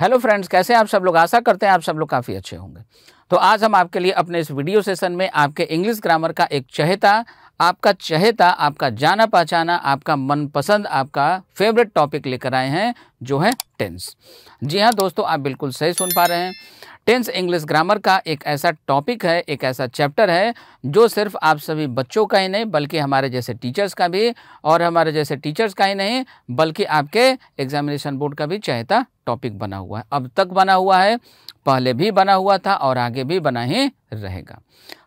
hello friends कैसे आप सब लोग आशा करते हैं आप सब लोग काफ़ी अच्छे होंगे तो आज हम आपके लिए अपने इस वीडियो सेशन में आपके इंग्लिश ग्रामर का एक चहेता आपका चहेता आपका जाना पहचाना आपका मनपसंद आपका फेवरेट टॉपिक लेकर आए हैं जो है टेंस जी हाँ दोस्तों आप बिल्कुल सही सुन पा रहे हैं टेंस इंग्लिश ग्रामर का एक ऐसा टॉपिक है एक ऐसा चैप्टर है जो सिर्फ आप सभी बच्चों का ही नहीं बल्कि हमारे जैसे टीचर्स का भी और हमारे जैसे टीचर्स का ही नहीं बल्कि आपके एग्जामिनेशन बोर्ड का भी चहेता टॉपिक बना हुआ है अब तक बना हुआ है पहले भी बना हुआ था और आगे भी बना ही रहेगा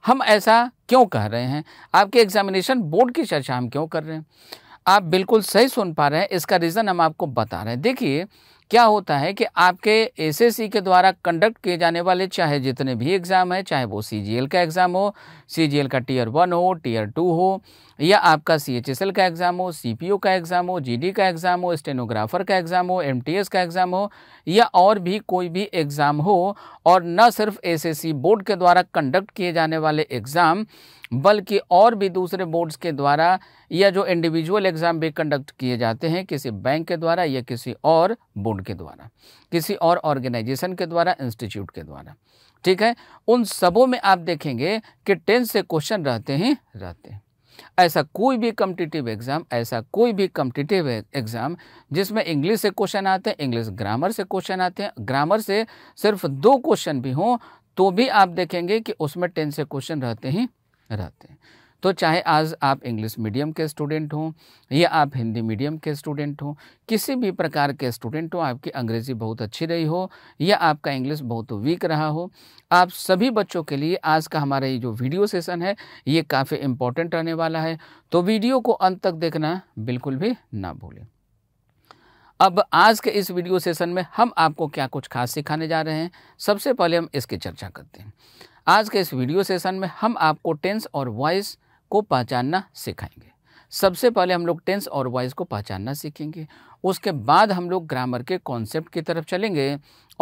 हम ऐसा क्यों कह रहे हैं आपके एग्जामिनेशन बोर्ड की चर्चा हम क्यों कर रहे हैं आप बिल्कुल सही सुन पा रहे हैं इसका रीज़न हम आपको बता रहे हैं देखिए क्या होता है कि आपके एसएससी के द्वारा कंडक्ट किए जाने वाले चाहे जितने भी एग्ज़ाम हैं चाहे वो सीजीएल का एग्ज़ाम हो सीजीएल का टीयर वन हो टीयर टू हो या आपका सी एच एस एल का एग्ज़ाम हो सी पी ओ का एग्ज़ाम हो जी डी का एग्ज़ाम हो स्टेनोग्राफ़र का एग्ज़ाम हो एम टी एस का एग्ज़ाम हो या और भी कोई भी एग्ज़ाम हो और न सिर्फ एस एस सी बोर्ड के द्वारा कंडक्ट किए जाने वाले एग्ज़ाम बल्कि और भी दूसरे बोर्ड्स के द्वारा या जो इंडिविजुअल एग्ज़ाम भी कंडक्ट किए जाते हैं किसी बैंक के द्वारा या किसी और बोर्ड के द्वारा किसी और ऑर्गेनाइजेशन के द्वारा इंस्टीट्यूट के द्वारा ठीक है उन सबों में आप देखेंगे कि टेंथ से क्वेश्चन रहते हैं रहते हैं ऐसा कोई भी कम्पिटिटिव एग्ज़ाम ऐसा कोई भी कम्पिटिटिव एग्ज़ाम जिसमें इंग्लिश से क्वेश्चन आते हैं इंग्लिश ग्रामर से क्वेश्चन आते हैं ग्रामर से सिर्फ दो क्वेश्चन भी हों तो भी आप देखेंगे कि उसमें टेन से क्वेश्चन रहते ही रहते हैं तो चाहे आज आप इंग्लिश मीडियम के स्टूडेंट हों या आप हिंदी मीडियम के स्टूडेंट हों किसी भी प्रकार के स्टूडेंट हों आपकी अंग्रेज़ी बहुत अच्छी रही हो या आपका इंग्लिश बहुत वीक रहा हो आप सभी बच्चों के लिए आज का हमारा ये जो वीडियो सेशन है ये काफ़ी इम्पोर्टेंट रहने वाला है तो वीडियो को अंत तक देखना बिल्कुल भी ना भूलें अब आज के इस वीडियो सेशन में हम आपको क्या कुछ खास सिखाने जा रहे हैं सबसे पहले हम इसकी चर्चा करते हैं आज के इस वीडियो सेशन में हम आपको टेंस और वॉइस को पहचानना सिखाएंगे सबसे पहले हम लोग टेंस और वॉइस को पहचानना सीखेंगे उसके बाद हम लोग ग्रामर के कॉन्सेप्ट की तरफ चलेंगे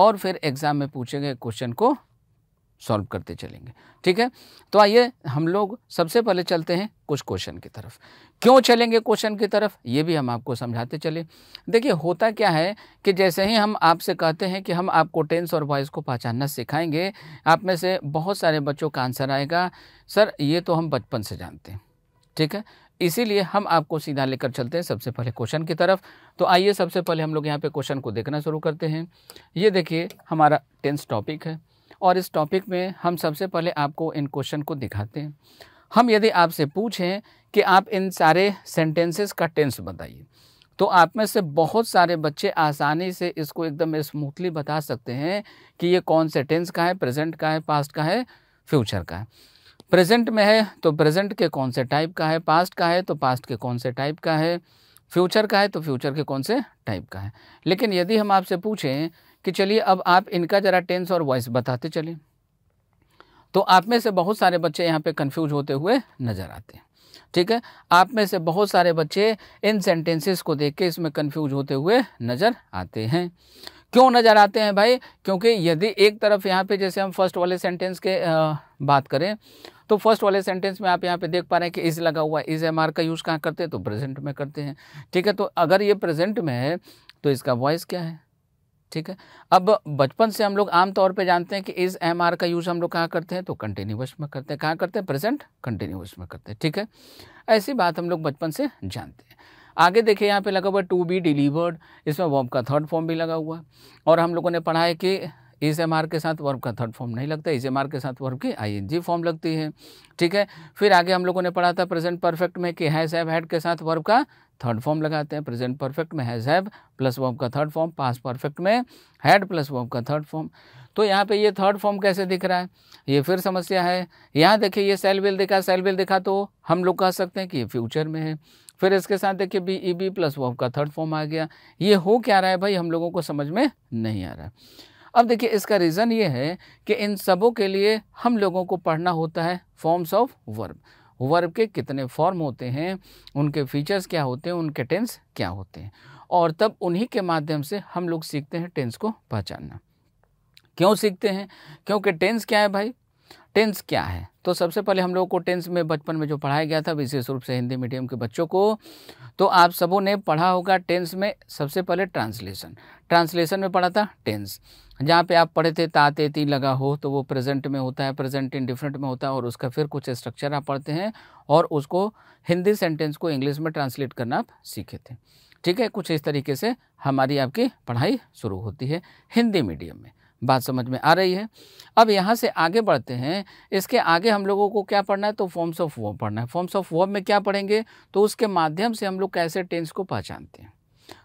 और फिर एग्ज़ाम में पूछे गए क्वेश्चन को सॉल्व करते चलेंगे ठीक है तो आइए हम लोग सबसे पहले चलते हैं कुछ क्वेश्चन की तरफ क्यों चलेंगे क्वेश्चन की तरफ ये भी हम आपको समझाते चले देखिए होता क्या है कि जैसे ही हम आपसे कहते हैं कि हम आपको टेंस और वॉइस को पहचानना सिखाएंगे आप में से बहुत सारे बच्चों का आंसर आएगा सर ये तो हम बचपन से जानते हैं ठीक है इसीलिए हम आपको सीधा लेकर चलते हैं सबसे पहले क्वेश्चन की तरफ तो आइए सबसे पहले हम लोग यहाँ पे क्वेश्चन को देखना शुरू करते हैं ये देखिए हमारा टेंस टॉपिक है और इस टॉपिक में हम सबसे पहले आपको इन क्वेश्चन को दिखाते हैं हम यदि आपसे पूछें कि आप इन सारे सेंटेंसेस का टेंस बताइए तो आप में से बहुत सारे बच्चे आसानी से इसको एकदम स्मूथली बता सकते हैं कि ये कौन से टेंस का है प्रेजेंट का है पास्ट का है फ्यूचर का है प्रेजेंट में है तो प्रेजेंट के कौन से टाइप का है पास्ट का है तो पास्ट के कौन से टाइप का है फ्यूचर का है तो फ्यूचर के कौन से टाइप का है लेकिन यदि हम आपसे पूछें कि चलिए अब आप इनका ज़रा टेंस और वॉइस बताते चलिए तो आप में से बहुत सारे बच्चे यहाँ पे कंफ्यूज होते हुए नज़र आते हैं ठीक है आप में से बहुत सारे बच्चे इन सेंटेंसेस को देख के इसमें कंफ्यूज होते हुए नज़र आते हैं क्यों नज़र आते हैं भाई क्योंकि यदि एक तरफ यहाँ पे जैसे हम फर्स्ट वाले सेंटेंस के आ, बात करें तो फर्स्ट वाले सेंटेंस में आप यहाँ पे देख पा रहे हैं कि इज़ लगा हुआ इज़ एम का यूज़ कहाँ करते हैं तो प्रेजेंट में करते हैं ठीक है तो अगर ये प्रेजेंट में है तो इसका वॉइस क्या है ठीक है अब बचपन से हम लोग आमतौर पे जानते हैं कि इस एम आर का यूज़ हम लोग कहाँ करते हैं तो कंटिन्यूस में करते हैं कहाँ करते हैं प्रेजेंट कंटिन्यूस में करते हैं ठीक है ऐसी बात हम लोग बचपन से जानते हैं आगे देखिए यहाँ पे लगा हुआ टू बी डिलीवर्ड इसमें वर्ब का थर्ड फॉर्म भी लगा हुआ है और हम लोगों ने पढ़ा है कि इस एम आर के साथ वर्ब का थर्ड फॉर्म नहीं लगता इस एम आर के साथ वर्ब की आई एन जी फॉर्म लगती है ठीक है फिर आगे हम लोगों ने पढ़ा था प्रेजेंट परफेक्ट में कि हैज़ हैव हैड के साथ वर्ब का थर्ड फॉर्म लगाते हैं प्रेजेंट परफेक्ट में हैज़ हैव प्लस वर्ब का थर्ड फॉर्म पास परफेक्ट में हैड प्लस वर्ब का थर्ड फॉर्म तो यहाँ पे ये थर्ड फॉर्म कैसे दिख रहा है ये फिर समस्या है यहाँ देखिए ये सेल बिल दिखा सेल बिल दिखा तो हम लोग कह सकते हैं कि ये फ्यूचर में है फिर इसके साथ देखिए B E B plus verb का थर्ड फॉर्म आ गया ये हो क्या रहा है भाई हम लोगों को समझ में नहीं आ रहा है अब देखिए इसका रीज़न ये है कि इन सबों के लिए हम लोगों को पढ़ना होता है फॉर्म्स ऑफ वर्ब वर्ब के कितने फॉर्म होते हैं उनके फीचर्स क्या होते हैं उनके टेंस क्या होते हैं और तब उन्हीं के माध्यम से हम लोग सीखते हैं टेंस को पहचानना क्यों सीखते हैं क्योंकि टेंस क्या है भाई टेंस क्या है तो सबसे पहले हम लोगों को टेंस में बचपन में जो पढ़ाया गया था विशेष रूप से हिंदी मीडियम के बच्चों को तो आप सबों ने पढ़ा होगा टेंस में सबसे पहले ट्रांसलेशन ट्रांसलेशन में पढ़ा था टेंस जहाँ पे आप पढ़े थे ताते ती लगा हो तो वो प्रेजेंट में होता है प्रेजेंट इन डिफरेंट में होता है और उसका फिर कुछ स्ट्रक्चर आप पढ़ते हैं और उसको हिंदी सेंटेंस को इंग्लिश में ट्रांसलेट करना आप सीखे थे ठीक है कुछ इस तरीके से हमारी आपकी पढ़ाई शुरू होती है हिंदी मीडियम में बात समझ में आ रही है अब यहाँ से आगे बढ़ते हैं इसके आगे हम लोगों को क्या पढ़ना है तो फॉर्म्स ऑफ वर्ब पढ़ना है फॉर्म्स ऑफ वर्ब में क्या पढ़ेंगे तो उसके माध्यम से हम लोग कैसे टेंस को पहचानते हैं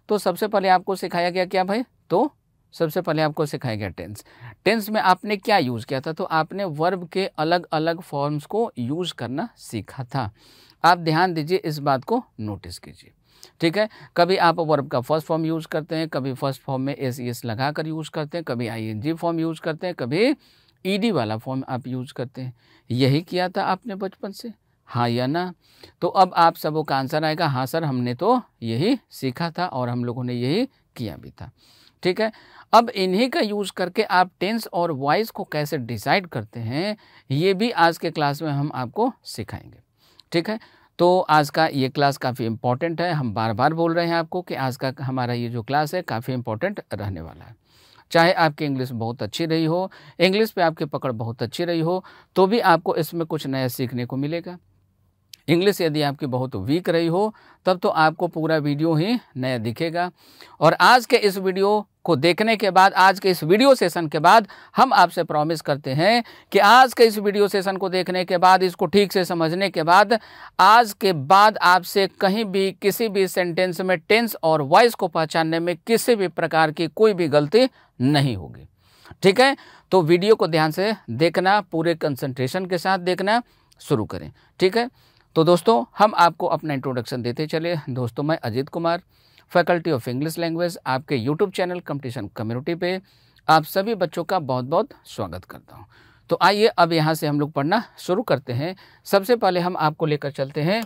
तो सबसे पहले आपको सिखाया गया क्या भाई तो सबसे पहले आपको सिखाया गया टेंस टेंस में आपने क्या यूज़ किया था तो आपने वर्ब के अलग अलग फॉर्म्स को यूज़ करना सीखा था आप ध्यान दीजिए इस बात को नोटिस कीजिए ठीक है कभी आप वर्ब का फर्स्ट फॉर्म यूज़ करते हैं कभी फर्स्ट फॉर्म में एस एस लगा कर यूज़ करते हैं कभी I N G form use करते हैं कभी डी वाला फॉर्म आप यूज़ करते हैं यही किया था आपने बचपन से हाँ या ना तो अब आप सबों का आंसर आएगा हाँ सर हमने तो यही सीखा था और हम लोगों ने यही किया भी था ठीक है अब इन्हीं का यूज़ करके आप टेंस और वॉइस को कैसे डिसाइड करते हैं ये भी आज के क्लास में हम आपको सिखाएंगे ठीक है तो आज का ये क्लास काफ़ी इम्पोर्टेंट है हम बार बार बोल रहे हैं आपको कि आज का हमारा ये जो क्लास है काफ़ी इम्पोर्टेंट रहने वाला है चाहे आपकी इंग्लिश बहुत अच्छी रही हो इंग्लिश पे आपकी पकड़ बहुत अच्छी रही हो तो भी आपको इसमें कुछ नया सीखने को मिलेगा इंग्लिश यदि आपकी बहुत वीक रही हो तब तो आपको पूरा वीडियो ही नया दिखेगा और आज के इस वीडियो को देखने के बाद आज के इस वीडियो सेशन के बाद हम आपसे प्रॉमिस करते हैं कि आज के इस वीडियो सेशन को देखने के बाद इसको ठीक से समझने के बाद आज के बाद आपसे कहीं भी किसी भी सेंटेंस में टेंस और वॉइस को पहचानने में किसी भी प्रकार की कोई भी गलती नहीं होगी ठीक है तो वीडियो को ध्यान से देखना पूरे कंसनट्रेशन के साथ देखना शुरू करें ठीक है तो दोस्तों हम आपको अपना इंट्रोडक्शन देते चले दोस्तों मैं Ajit Kumar faculty of English language आपके यूट्यूब चैनल कंपटीशन कम्युनिटी पे आप सभी बच्चों का बहुत बहुत स्वागत करता हूँ तो आइए अब यहाँ से हम लोग पढ़ना शुरू करते हैं सबसे पहले हम आपको लेकर चलते हैं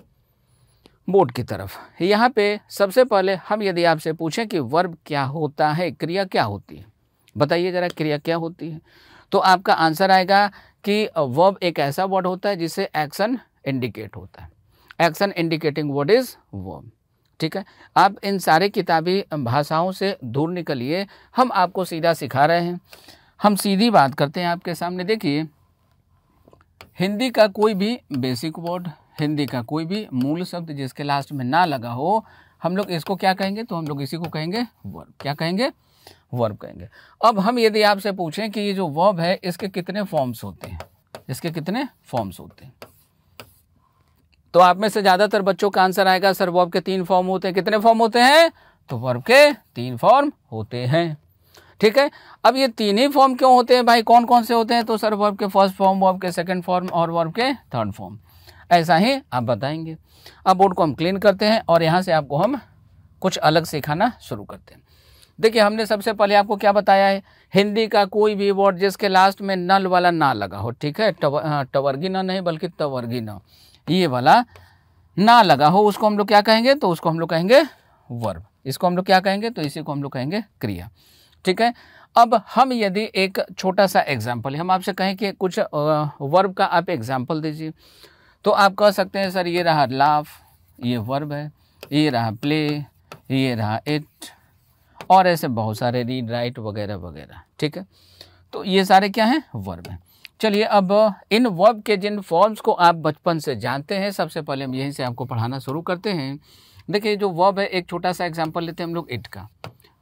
बोर्ड की तरफ यहाँ पे सबसे पहले हम यदि आपसे पूछें कि वर्ब क्या होता है क्रिया क्या होती है बताइए ज़रा क्रिया क्या होती है तो आपका आंसर आएगा कि वर्ब एक ऐसा वर्ड होता है जिसे एक्शन इंडिकेट होता है action indicating word is verb ठीक है आप इन सारे किताबी भाषाओं से दूर निकलिए हम आपको सीधा सिखा रहे हैं हम सीधी बात करते हैं आपके सामने देखिए हिंदी का कोई भी बेसिक वर्ड हिंदी का कोई भी मूल शब्द जिसके लास्ट में ना लगा हो हम लोग इसको क्या कहेंगे तो हम लोग इसी को कहेंगे वर्ब क्या कहेंगे वर्ब कहेंगे अब हम यदि आपसे पूछें कि ये जो वर्ब है इसके कितने फॉर्म्स होते हैं इसके कितने फॉर्म्स होते हैं तो आप में से ज़्यादातर बच्चों का आंसर आएगा सर वर्ब के तीन फॉर्म होते हैं कितने फॉर्म होते हैं तो वर्ब के तीन फॉर्म होते हैं ठीक है अब ये तीन ही फॉर्म क्यों होते हैं भाई कौन कौन से होते हैं तो सर वर्ब के फर्स्ट फॉर्म वर्ब के सेकंड फॉर्म और वर्ब के थर्ड फॉर्म ऐसा ही आप बताएंगे अब बोर्ड को हम क्लीन करते हैं और यहाँ से आपको हम कुछ अलग सिखाना शुरू करते हैं देखिए हमने सबसे पहले आपको क्या बताया है हिंदी का कोई भी वर्ड जिसके लास्ट में नल वाला ना लगा हो ठीक है हाँ, टवर्गी ना नहीं बल्कि तवर्गी ना ये वाला ना लगा हो उसको हम लोग क्या कहेंगे तो उसको हम लोग कहेंगे वर्ब इसको हम लोग क्या कहेंगे तो इसी को हम लोग कहेंगे क्रिया ठीक है अब हम यदि एक छोटा सा एग्जाम्पल हम आपसे कहें कि कुछ वर्ब का आप एग्जाम्पल दीजिए तो आप कह सकते हैं सर ये रहा लाफ ये वर्ब है ये रहा प्ले ये रहा इट और ऐसे बहुत सारे रीड राइट वगैरह वगैरह ठीक है तो ये सारे क्या हैं वर्ब हैं चलिए अब इन वर्ब के जिन फॉर्म्स को आप बचपन से जानते हैं सबसे पहले हम यहीं से आपको पढ़ाना शुरू करते हैं देखिए जो वर्ब है एक छोटा सा एग्जाम्पल लेते हैं हम लोग इट का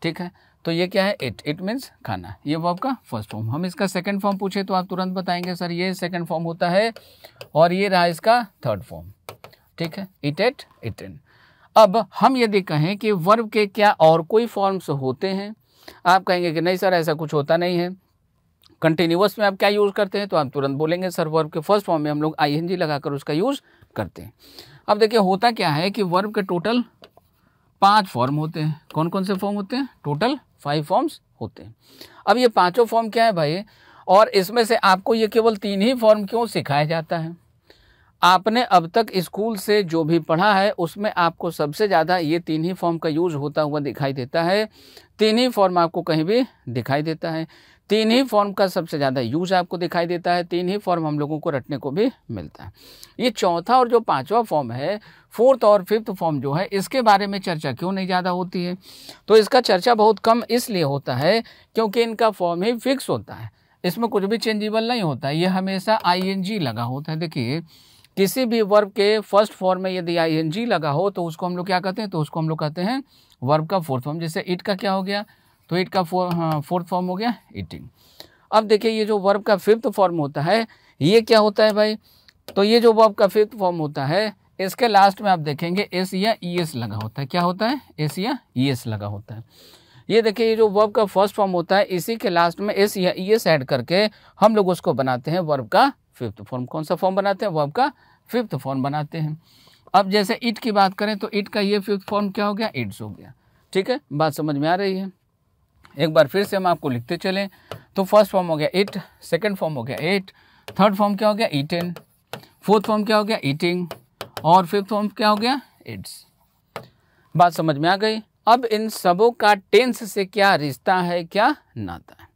ठीक है तो ये क्या है इट इट मीन्स खाना ये वर्ब का फर्स्ट फॉर्म हम इसका सेकंड फॉर्म पूछे तो आप तुरंत बताएंगे सर ये सेकेंड फॉर्म होता है और ये रहा इसका थर्ड फॉर्म ठीक है इट एट इट इन अब हम यदि कहें कि वर्ब के क्या और कोई फॉर्म्स होते हैं आप कहेंगे कि नहीं सर ऐसा कुछ होता नहीं है कंटिन्यूस में आप क्या यूज़ करते हैं तो आप तुरंत बोलेंगे सर वर्ब के फर्स्ट फॉर्म में हम लोग आई एन जी लगाकर उसका यूज़ करते हैं अब देखिए होता क्या है कि वर्ब के टोटल पांच फॉर्म होते हैं कौन कौन से फॉर्म होते हैं टोटल फाइव फॉर्म्स होते हैं अब ये पांचों फॉर्म क्या है भाई और इसमें से आपको ये केवल तीन ही फॉर्म क्यों सिखाया जाता है आपने अब तक स्कूल से जो भी पढ़ा है उसमें आपको सबसे ज़्यादा ये तीन ही फॉर्म का यूज़ होता हुआ दिखाई देता है तीन ही फॉर्म आपको कहीं भी दिखाई देता है तीन ही फॉर्म का सबसे ज़्यादा यूज आपको दिखाई देता है तीन ही फॉर्म हम लोगों को रटने को भी मिलता है ये चौथा और जो पांचवा फॉर्म है फोर्थ और फिफ्थ फॉर्म जो है इसके बारे में चर्चा क्यों नहीं ज़्यादा होती है तो इसका चर्चा बहुत कम इसलिए होता है क्योंकि इनका फॉर्म ही फिक्स होता है इसमें कुछ भी चेंजेबल नहीं होता ये हमेशा आई लगा होता है देखिए किसी भी वर्ब के फर्स्ट फॉर्म में यदि आई लगा हो तो उसको हम लोग क्या कहते हैं तो उसको हम लोग कहते हैं वर्ब का फोर्थ फॉर्म जैसे इट का क्या हो गया तो एट का फो हाँ फोर्थ फॉर्म हो गया एटीन अब देखिए ये जो वर्ब का फिफ्थ फॉर्म होता है ये क्या होता है भाई तो ये जो वर्ब का फिफ्थ फॉर्म होता है इसके लास्ट में आप देखेंगे एस या ई e एस लगा होता है क्या होता है एस या ई e एस लगा होता है ये देखिए ये जो वर्ब का फर्स्ट फॉर्म होता है इसी के लास्ट में एस या ई एस ऐड करके हम लोग उसको बनाते हैं वर्ब का फिफ्थ फॉर्म कौन सा फॉर्म बनाते हैं वर्ब का फिफ्थ फॉर्म बनाते हैं अब जैसे इट की बात करें तो इट का ये फिफ्थ फॉर्म क्या हो गया इट्स हो गया ठीक है बात समझ में आ रही है एक बार फिर से हम आपको लिखते चलें तो फर्स्ट फॉर्म हो गया इट सेकेंड फॉर्म हो गया एट थर्ड फॉर्म क्या हो गया ईटेन फोर्थ फॉर्म क्या हो गया ईटिंग और फिफ्थ फॉर्म क्या हो गया इट्स बात समझ में आ गई अब इन सबों का टेंस से क्या रिश्ता है क्या नाता है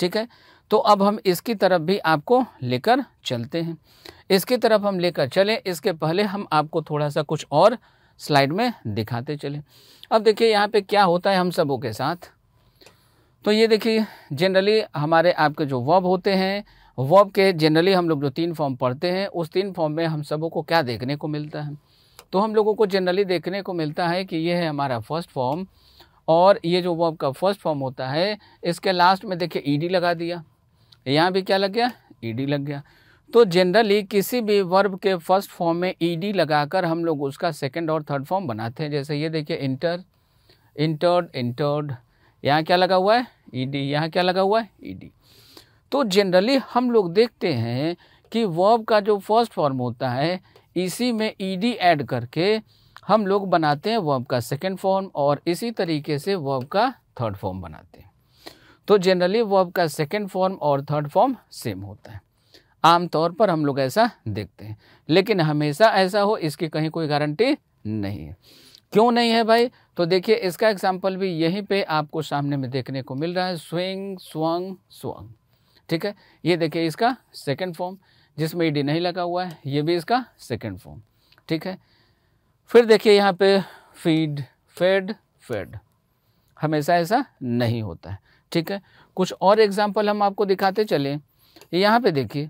ठीक है तो अब हम इसकी तरफ भी आपको लेकर चलते हैं इसकी तरफ हम लेकर चले इसके पहले हम आपको थोड़ा सा कुछ और स्लाइड में दिखाते चले अब देखिए यहाँ पे क्या होता है हम सबों के साथ तो ये देखिए जनरली हमारे आपके जो वर्ब होते हैं वर्ब के जनरली हम लोग जो तीन फॉर्म पढ़ते हैं उस तीन फॉर्म में हम सबों को क्या देखने को मिलता है तो हम लोगों को जनरली देखने को मिलता है कि ये है हमारा फर्स्ट फॉर्म और ये जो वर्ब का फर्स्ट फॉर्म होता है इसके लास्ट में देखिए ईडी लगा दिया यहाँ भी क्या लग गया ईडी लग गया तो जनरली किसी भी वर्ब के फर्स्ट फॉर्म में ईडी लगाकर हम लोग उसका सेकंड और थर्ड फॉर्म बनाते हैं जैसे ये देखिए इंटर इंटर्ड इंटर्ड यहाँ क्या लगा हुआ है ईडी e यहाँ क्या लगा हुआ है ईडी e तो जनरली हम लोग देखते हैं कि वर्ब का जो फर्स्ट फॉर्म होता है इसी में ईडी e ऐड करके हम लोग बनाते हैं वर्ब का सेकेंड फॉर्म और इसी तरीके से वर्ब का थर्ड फॉर्म बनाते हैं तो जनरली वर्ब का सेकेंड फॉर्म और थर्ड फॉर्म सेम होता है आमतौर पर हम लोग ऐसा देखते हैं लेकिन हमेशा ऐसा हो इसकी कहीं कोई गारंटी नहीं है क्यों नहीं है भाई तो देखिए इसका एग्जाम्पल भी यहीं पे आपको सामने में देखने को मिल रहा है स्विंग स्वंग स्वंग ठीक है ये देखिए इसका सेकेंड फॉर्म जिसमें डी e नहीं लगा हुआ है ये भी इसका सेकेंड फॉर्म ठीक है फिर देखिए यहाँ पे फीड फेड फेड हमेशा ऐसा नहीं होता है ठीक है कुछ और एग्जाम्पल हम आपको दिखाते चले यहाँ पे देखिए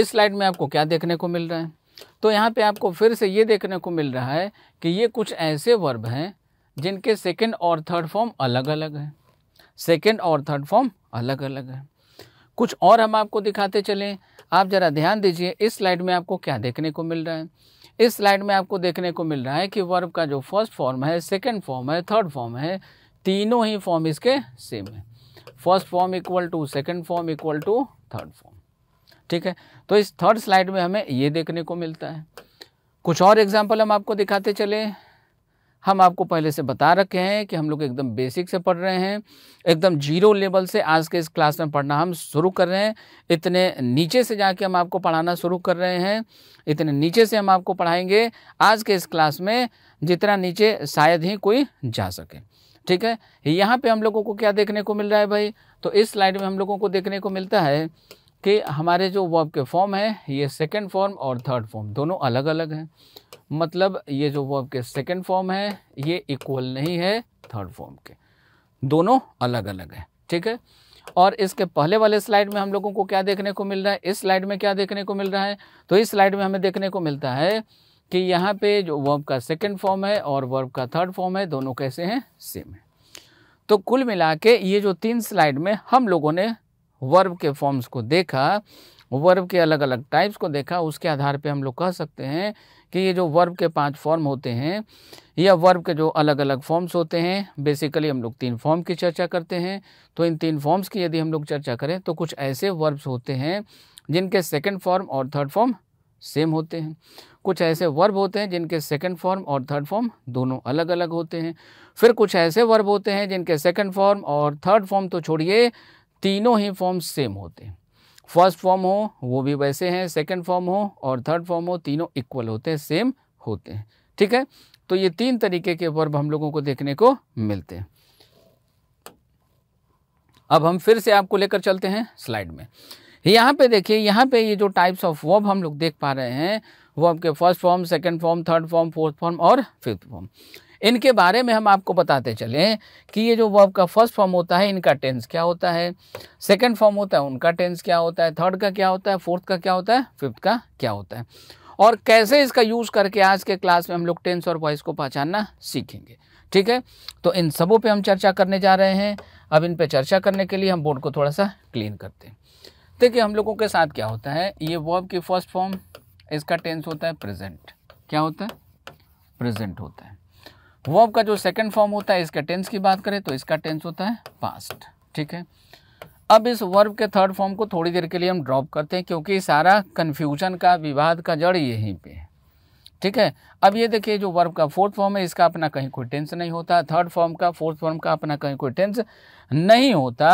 इस स्लाइड में आपको क्या देखने को मिल रहा है तो यहाँ पे आपको फिर से ये देखने को मिल रहा है कि ये कुछ ऐसे वर्ब हैं जिनके सेकेंड और थर्ड फॉर्म अलग अलग हैं सेकेंड और थर्ड फॉर्म अलग अलग है कुछ और हम आपको दिखाते चलें आप ज़रा ध्यान दीजिए इस स्लाइड में आपको क्या देखने को मिल रहा है इस स्लाइड में आपको देखने को मिल रहा है कि वर्ब का जो फर्स्ट फॉर्म है सेकेंड फॉर्म है थर्ड फॉर्म है तीनों ही फॉर्म इसके सेम है first form equal to second form equal to third form ठीक है तो इस थर्ड स्लाइड में हमें ये देखने को मिलता है कुछ और एग्जाम्पल हम आपको दिखाते चले हम आपको पहले से बता रखे हैं कि हम लोग एकदम बेसिक से पढ़ रहे हैं एकदम जीरो लेवल से आज के इस क्लास में पढ़ना हम शुरू कर रहे हैं इतने नीचे से जाके हम आपको पढ़ाना शुरू कर रहे हैं इतने नीचे से हम आपको पढ़ाएंगे आज के इस क्लास में जितना नीचे शायद ही कोई जा सके ठीक है यहाँ पे हम लोगों को क्या देखने को मिल रहा है भाई तो इस स्लाइड में हम लोगों को देखने को मिलता है कि हमारे जो वर्ब के फॉर्म है ये सेकेंड फॉर्म और थर्ड फॉर्म दोनों अलग अलग हैं मतलब ये जो वर्ब के सेकेंड फॉर्म है ये इक्वल नहीं है थर्ड फॉर्म के दोनों अलग अलग हैं ठीक है और इसके पहले वाले स्लाइड में हम लोगों को क्या देखने को मिल रहा है इस स्लाइड में क्या देखने को मिल रहा है तो इस स्लाइड में हमें देखने को मिलता है कि यहाँ पे जो वर्ब का सेकेंड फॉर्म है और वर्ब का थर्ड फॉर्म है दोनों कैसे हैं सेम है तो कुल मिला के ये जो तीन स्लाइड में हम लोगों ने वर्ब के फॉर्म्स को देखा वर्ब के अलग अलग टाइप्स को देखा उसके आधार पे हम लोग कह सकते हैं कि ये जो वर्ब के पांच फॉर्म होते हैं या वर्ब के जो अलग अलग फॉर्म्स होते हैं बेसिकली हम लोग तीन फॉर्म की चर्चा करते हैं तो इन तीन फॉर्म्स की यदि हम लोग चर्चा करें तो कुछ ऐसे वर्ब्स होते हैं जिनके सेकेंड फॉर्म और थर्ड फॉर्म सेम होते हैं कुछ ऐसे वर्ब होते हैं जिनके सेकंड फॉर्म और थर्ड फॉर्म दोनों अलग अलग होते हैं फिर कुछ ऐसे वर्ब होते हैं जिनके सेकंड फॉर्म और थर्ड फॉर्म तो छोड़िए तीनों ही फॉर्म सेम होते हैं फर्स्ट फॉर्म हो वो भी वैसे हैं सेकंड फॉर्म हो और थर्ड फॉर्म हो तीनों इक्वल होते हैं सेम होते हैं ठीक है तो ये तीन तरीके के वर्ब हम लोगों को देखने को मिलते हैं अब हम फिर से आपको लेकर चलते हैं स्लाइड में यहाँ पे देखिए यहाँ पे ये जो टाइप्स ऑफ वर्ब हम लोग देख पा रहे हैं वर्ब के first form second form third form fourth form और फिफ्थ फॉर्म इनके बारे में हम आपको बताते चलें कि ये जो वर्ब का फर्स्ट फॉर्म होता है इनका टेंस क्या होता है सेकेंड फॉर्म होता है उनका टेंस क्या होता है थर्ड का क्या होता है फोर्थ का क्या होता है फिफ्थ का क्या होता है और कैसे इसका यूज़ करके आज के क्लास में हम लोग टेंस और वॉइस को पहचानना सीखेंगे ठीक है तो इन सबों पे हम चर्चा करने जा रहे हैं अब इन पे चर्चा करने के लिए हम बोर्ड को थोड़ा सा क्लीन करते हैं देखिए हम लोगों के साथ क्या होता है ये वर्ब की फर्स्ट फॉर्म इसका टेंस होता है प्रेजेंट क्या होता है प्रेजेंट होता है वर्ब का जो सेकंड फॉर्म होता है इसका टेंस की बात करें तो इसका टेंस होता है पास्ट ठीक है अब इस वर्ब के थर्ड फॉर्म को थोड़ी देर के लिए हम ड्रॉप करते हैं क्योंकि सारा कन्फ्यूजन का विवाद का जड़ यहीं पे है ठीक है अब ये देखिए जो वर्ब का फोर्थ फॉर्म है इसका अपना कहीं कोई टेंस नहीं होता थर्ड फॉर्म का फोर्थ फॉर्म का अपना कहीं कोई टेंस नहीं होता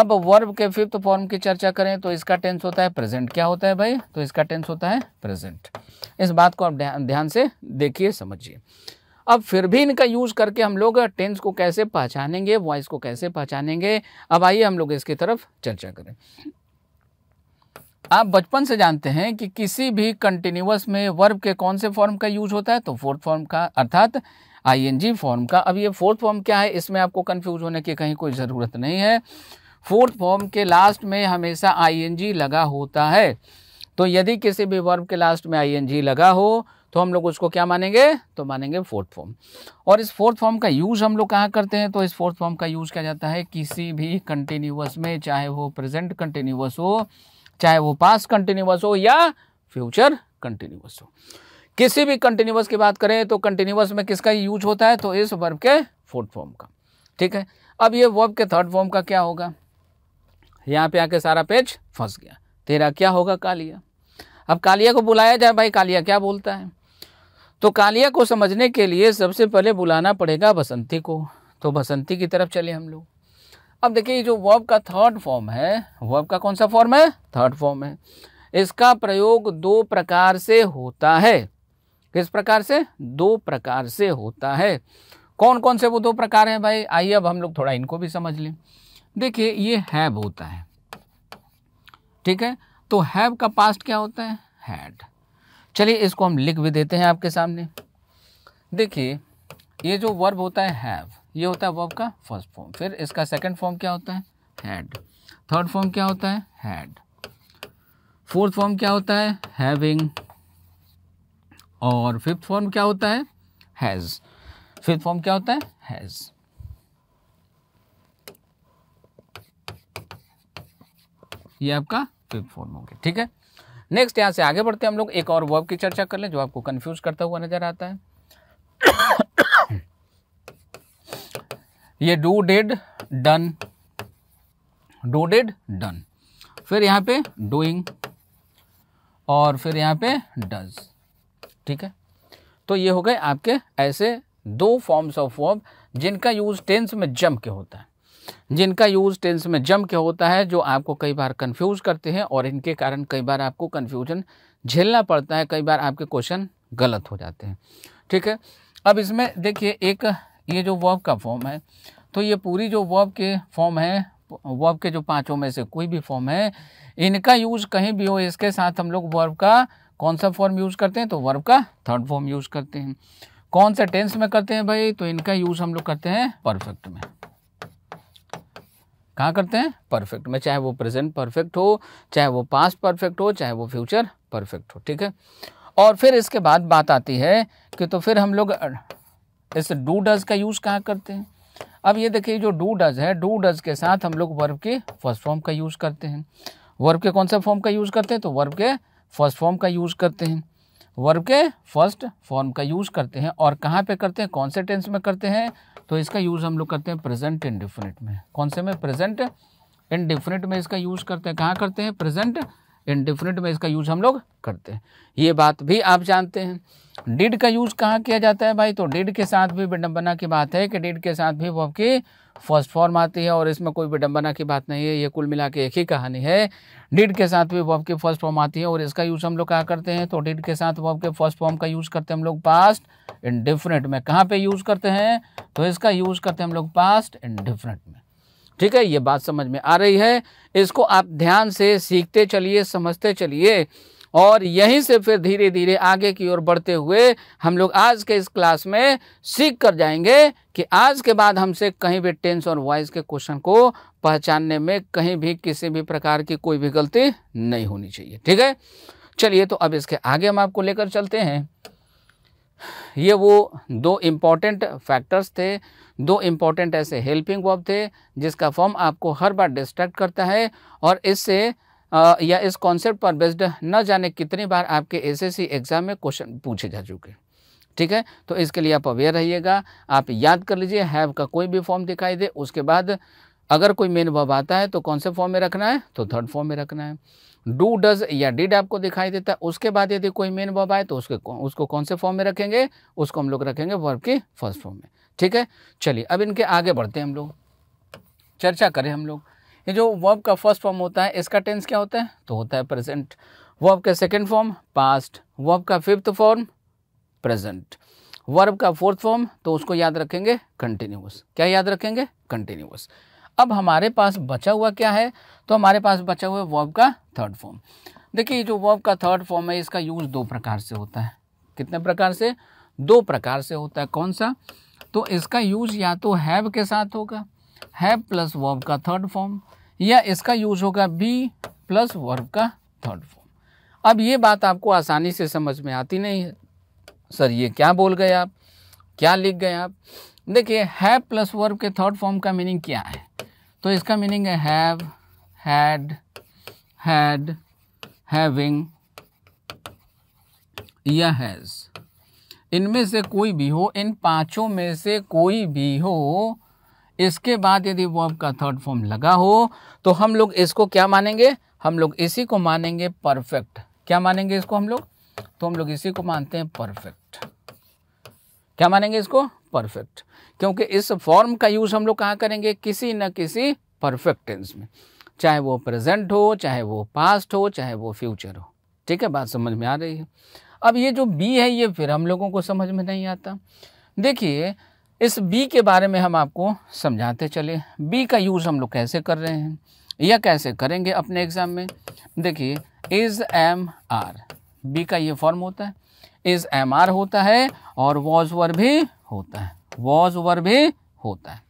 अब वर्ब के फिफ्थ फॉर्म की चर्चा करें तो इसका टेंस होता है प्रेजेंट क्या होता है भाई तो इसका टेंस होता है प्रेजेंट इस बात को आप ध्यान से देखिए समझिए अब फिर भी इनका यूज़ करके हम लोग टेंस को कैसे पहचानेंगे वॉइस को कैसे पहचानेंगे अब आइए हम लोग इसकी तरफ चर्चा करें आप बचपन से जानते हैं कि किसी भी कंटिन्यूस में वर्ब के कौन से फॉर्म का यूज होता है तो फोर्थ फॉर्म का अर्थात आईएनजी फॉर्म का अब ये फोर्थ फॉर्म क्या है इसमें आपको कंफ्यूज होने की कहीं कोई ज़रूरत नहीं है फोर्थ फॉर्म के लास्ट में हमेशा आईएनजी लगा होता है तो यदि किसी भी वर्ब के लास्ट में आईएनजी लगा हो तो हम लोग उसको क्या मानेंगे तो मानेंगे फोर्थ फॉर्म और इस फोर्थ फॉर्म का यूज़ हम लोग कहाँ करते हैं तो इस फोर्थ फॉर्म का यूज़ किया जाता है किसी भी कंटिन्यूस में चाहे वो प्रेजेंट कंटिन्यूस हो चाहे वो पास कंटिन्यूस हो या फ्यूचर कंटिन्यूस हो किसी भी कंटिन्यूस की बात करें तो कंटिन्यूस में किसका यूज होता है तो इस वर्ब के फोर्थ फॉर्म का ठीक है अब ये वर्ब के थर्ड फॉर्म का क्या होगा यहाँ पे आके सारा पेज फंस गया तेरा क्या होगा कालिया अब कालिया को बुलाया जाए भाई कालिया क्या बोलता है तो कालिया को समझने के लिए सबसे पहले बुलाना पड़ेगा बसंती को तो बसंती की तरफ चले हम लोग अब देखिए ये जो वर्ब का थर्ड फॉर्म है वर्ब का कौन सा फॉर्म है थर्ड फॉर्म है इसका प्रयोग दो प्रकार से होता है किस प्रकार से दो प्रकार से होता है कौन कौन से वो दो प्रकार हैं भाई आइए अब हम लोग थोड़ा इनको भी समझ लें देखिए ये हैब होता है ठीक है तो हैव का पास्ट क्या होता है हैड चलिए इसको हम लिख भी देते हैं आपके सामने देखिए ये जो वर्ब होता है हैव ये होता है वर्ब का फर्स्ट फॉर्म फिर इसका सेकंड फॉर्म क्या होता है हैड थर्ड फॉर्म क्या होता है हैड फोर्थ फॉर्म क्या होता है हैविंग और फिफ्थ फॉर्म क्या होता है हैज़ फिफ्थ फॉर्म क्या होता है हैज़ ये आपका फिफ्थ फॉर्म हो गया ठीक है नेक्स्ट यहाँ से आगे बढ़ते हैं हम लोग एक और वर्ब की चर्चा कर लें जो आपको कन्फ्यूज करता हुआ नजर आता है ये do did done do did done फिर यहाँ पे डूइंग और फिर यहाँ पे डज ठीक है तो ये हो गए आपके ऐसे दो फॉर्म्स ऑफ वर्ब जिनका यूज टेंस में जम के होता है जिनका यूज़ टेंस में जम के होता है जो आपको कई बार कंफ्यूज करते हैं और इनके कारण कई बार आपको कन्फ्यूजन झेलना पड़ता है कई बार आपके क्वेश्चन गलत हो जाते हैं ठीक है अब इसमें देखिए एक ये जो वर्ब का फॉर्म है तो ये पूरी जो वर्ब के फॉर्म है वर्ब के जो पांचों में से कोई भी फॉर्म है इनका यूज़ कहीं भी हो इसके साथ हम लोग वर्ब का कौन सा फॉर्म यूज़ करते हैं तो वर्ब का थर्ड फॉर्म यूज़ करते हैं कौन सा टेंस में करते हैं भाई तो इनका यूज़ हम लोग करते हैं परफेक्ट में कहाँ करते हैं परफेक्ट में चाहे वो प्रेजेंट परफेक्ट हो चाहे वो पास्ट परफेक्ट हो चाहे वो फ्यूचर परफेक्ट हो ठीक है और फिर इसके बाद बात आती है कि तो फिर हम लोग इस डू डज का यूज़ कहाँ करते हैं अब ये देखिए जो डू डज है डू डज के साथ हम लोग वर्ब के फर्स्ट फॉर्म का यूज़ करते हैं वर्ब के कौन से फॉर्म का यूज़ करते हैं तो वर्ब के फर्स्ट फॉर्म का यूज़ करते हैं वर्ब के फर्स्ट फॉर्म का यूज़ करते हैं और कहाँ पे करते हैं कौन से टेंस में करते हैं तो इसका यूज़ हम लोग करते हैं प्रेजेंट इंडिफिनिट में कौन से में प्रेजेंट इनडिफिनिट में इसका यूज़ करते हैं कहाँ करते हैं प्रेजेंट इनडिफिनिट में इसका यूज़ हम लोग करते हैं ये बात भी आप जानते हैं डिड का यूज़ कहाँ किया जाता है भाई तो डिड के साथ भी विडम्बना की बात है कि डिड के साथ भी वो आपकी फर्स्ट फॉर्म आती है और इसमें कोई विडम्बना की बात नहीं है ये कुल मिला के एक ही कहानी है डिड के साथ भी वर्ब की फर्स्ट फॉर्म आती है और इसका यूज़ हम लोग कहाँ करते हैं तो डिड के साथ वर्ब के फर्स्ट फॉर्म का यूज़ करते हैं हम लोग पास्ट इनडिफरेंट में कहाँ पे यूज़ करते हैं तो इसका यूज़ करते हैं हम लोग पास्ट इनडिफरेंट में ठीक है ये बात समझ में आ रही है इसको आप ध्यान से सीखते चलिए समझते चलिए और यहीं से फिर धीरे धीरे आगे की ओर बढ़ते हुए हम लोग आज के इस क्लास में सीख कर जाएंगे कि आज के बाद हमसे कहीं भी टेंस और वॉइस के क्वेश्चन को पहचानने में कहीं भी किसी भी प्रकार की कोई भी गलती नहीं होनी चाहिए ठीक है चलिए तो अब इसके आगे हम आपको लेकर चलते हैं ये वो दो इम्पॉर्टेंट फैक्टर्स थे दो इम्पॉर्टेंट ऐसे हेल्पिंग वर्ब थे जिसका फॉर्म आपको हर बार डिस्ट्रैक्ट करता है और इससे या इस कॉन्सेप्ट पर बेस्ड न जाने कितनी बार आपके एसएससी एग्ज़ाम में क्वेश्चन पूछे जा चुके ठीक है तो इसके लिए आप अवेयर रहिएगा आप याद कर लीजिए हैव का कोई भी फॉर्म दिखाई दे उसके बाद अगर कोई मेन वर्ब आता है तो कौन से फॉर्म में रखना है तो थर्ड फॉर्म में रखना है डू डज या डिड आपको दिखाई देता है उसके बाद यदि कोई मेन वर्ब आए तो उसके उसको कौन से फॉर्म में रखेंगे उसको हम लोग रखेंगे वर्ब के फर्स्ट फॉर्म में ठीक है चलिए अब इनके आगे बढ़ते हैं हम लोग चर्चा करें हम लोग ये जो वर्ब का फर्स्ट फॉर्म होता है इसका टेंस क्या होता है तो होता है प्रेजेंट वर्ब का सेकेंड फॉर्म पास्ट वर्ब का फिफ्थ फॉर्म प्रेजेंट वर्ब का फोर्थ फॉर्म तो उसको याद रखेंगे कंटिन्यूस क्या याद रखेंगे कंटिन्यूस अब हमारे पास बचा हुआ क्या है तो हमारे पास बचा हुआ वर्ब का थर्ड फॉर्म देखिए जो वर्ब का थर्ड फॉर्म है इसका यूज़ दो प्रकार से होता है कितने प्रकार से दो प्रकार से होता है कौन सा तो इसका यूज़ या तो हैव के साथ होगा हैव प्लस वर्ब का थर्ड फॉर्म या इसका यूज होगा बी प्लस वर्ब का थर्ड फॉर्म अब ये बात आपको आसानी से समझ में आती नहीं है सर ये क्या बोल गए आप क्या लिख गए आप देखिए हैव प्लस वर्ब के थर्ड फॉर्म का मीनिंग क्या है तो इसका मीनिंग है हैव हैड हैड हैविंग या हैज़ इनमें से कोई भी हो इन पांचों में से कोई भी हो इसके बाद यदि वर्ब का थर्ड फॉर्म लगा हो तो हम लोग इसको क्या मानेंगे हम लोग इसी को मानेंगे परफेक्ट क्या मानेंगे इसको हम लोग तो हम लोग इसी को मानते हैं परफेक्ट क्या मानेंगे इसको परफेक्ट क्योंकि इस फॉर्म का यूज़ हम लोग कहाँ करेंगे किसी न किसी परफेक्ट टेंस में चाहे वो प्रेजेंट हो चाहे वो पास्ट हो चाहे वो फ्यूचर हो ठीक है बात समझ में आ रही है अब ये जो बी है ये फिर हम लोगों को समझ में नहीं आता देखिए इस बी के बारे में हम आपको समझाते चले बी का यूज़ हम लोग कैसे कर रहे हैं या कैसे करेंगे अपने एग्ज़ाम में देखिए इज़ एम आर बी का ये फॉर्म होता है इज़ एम आर होता है और वॉज वर भी होता है वॉज वर भी होता है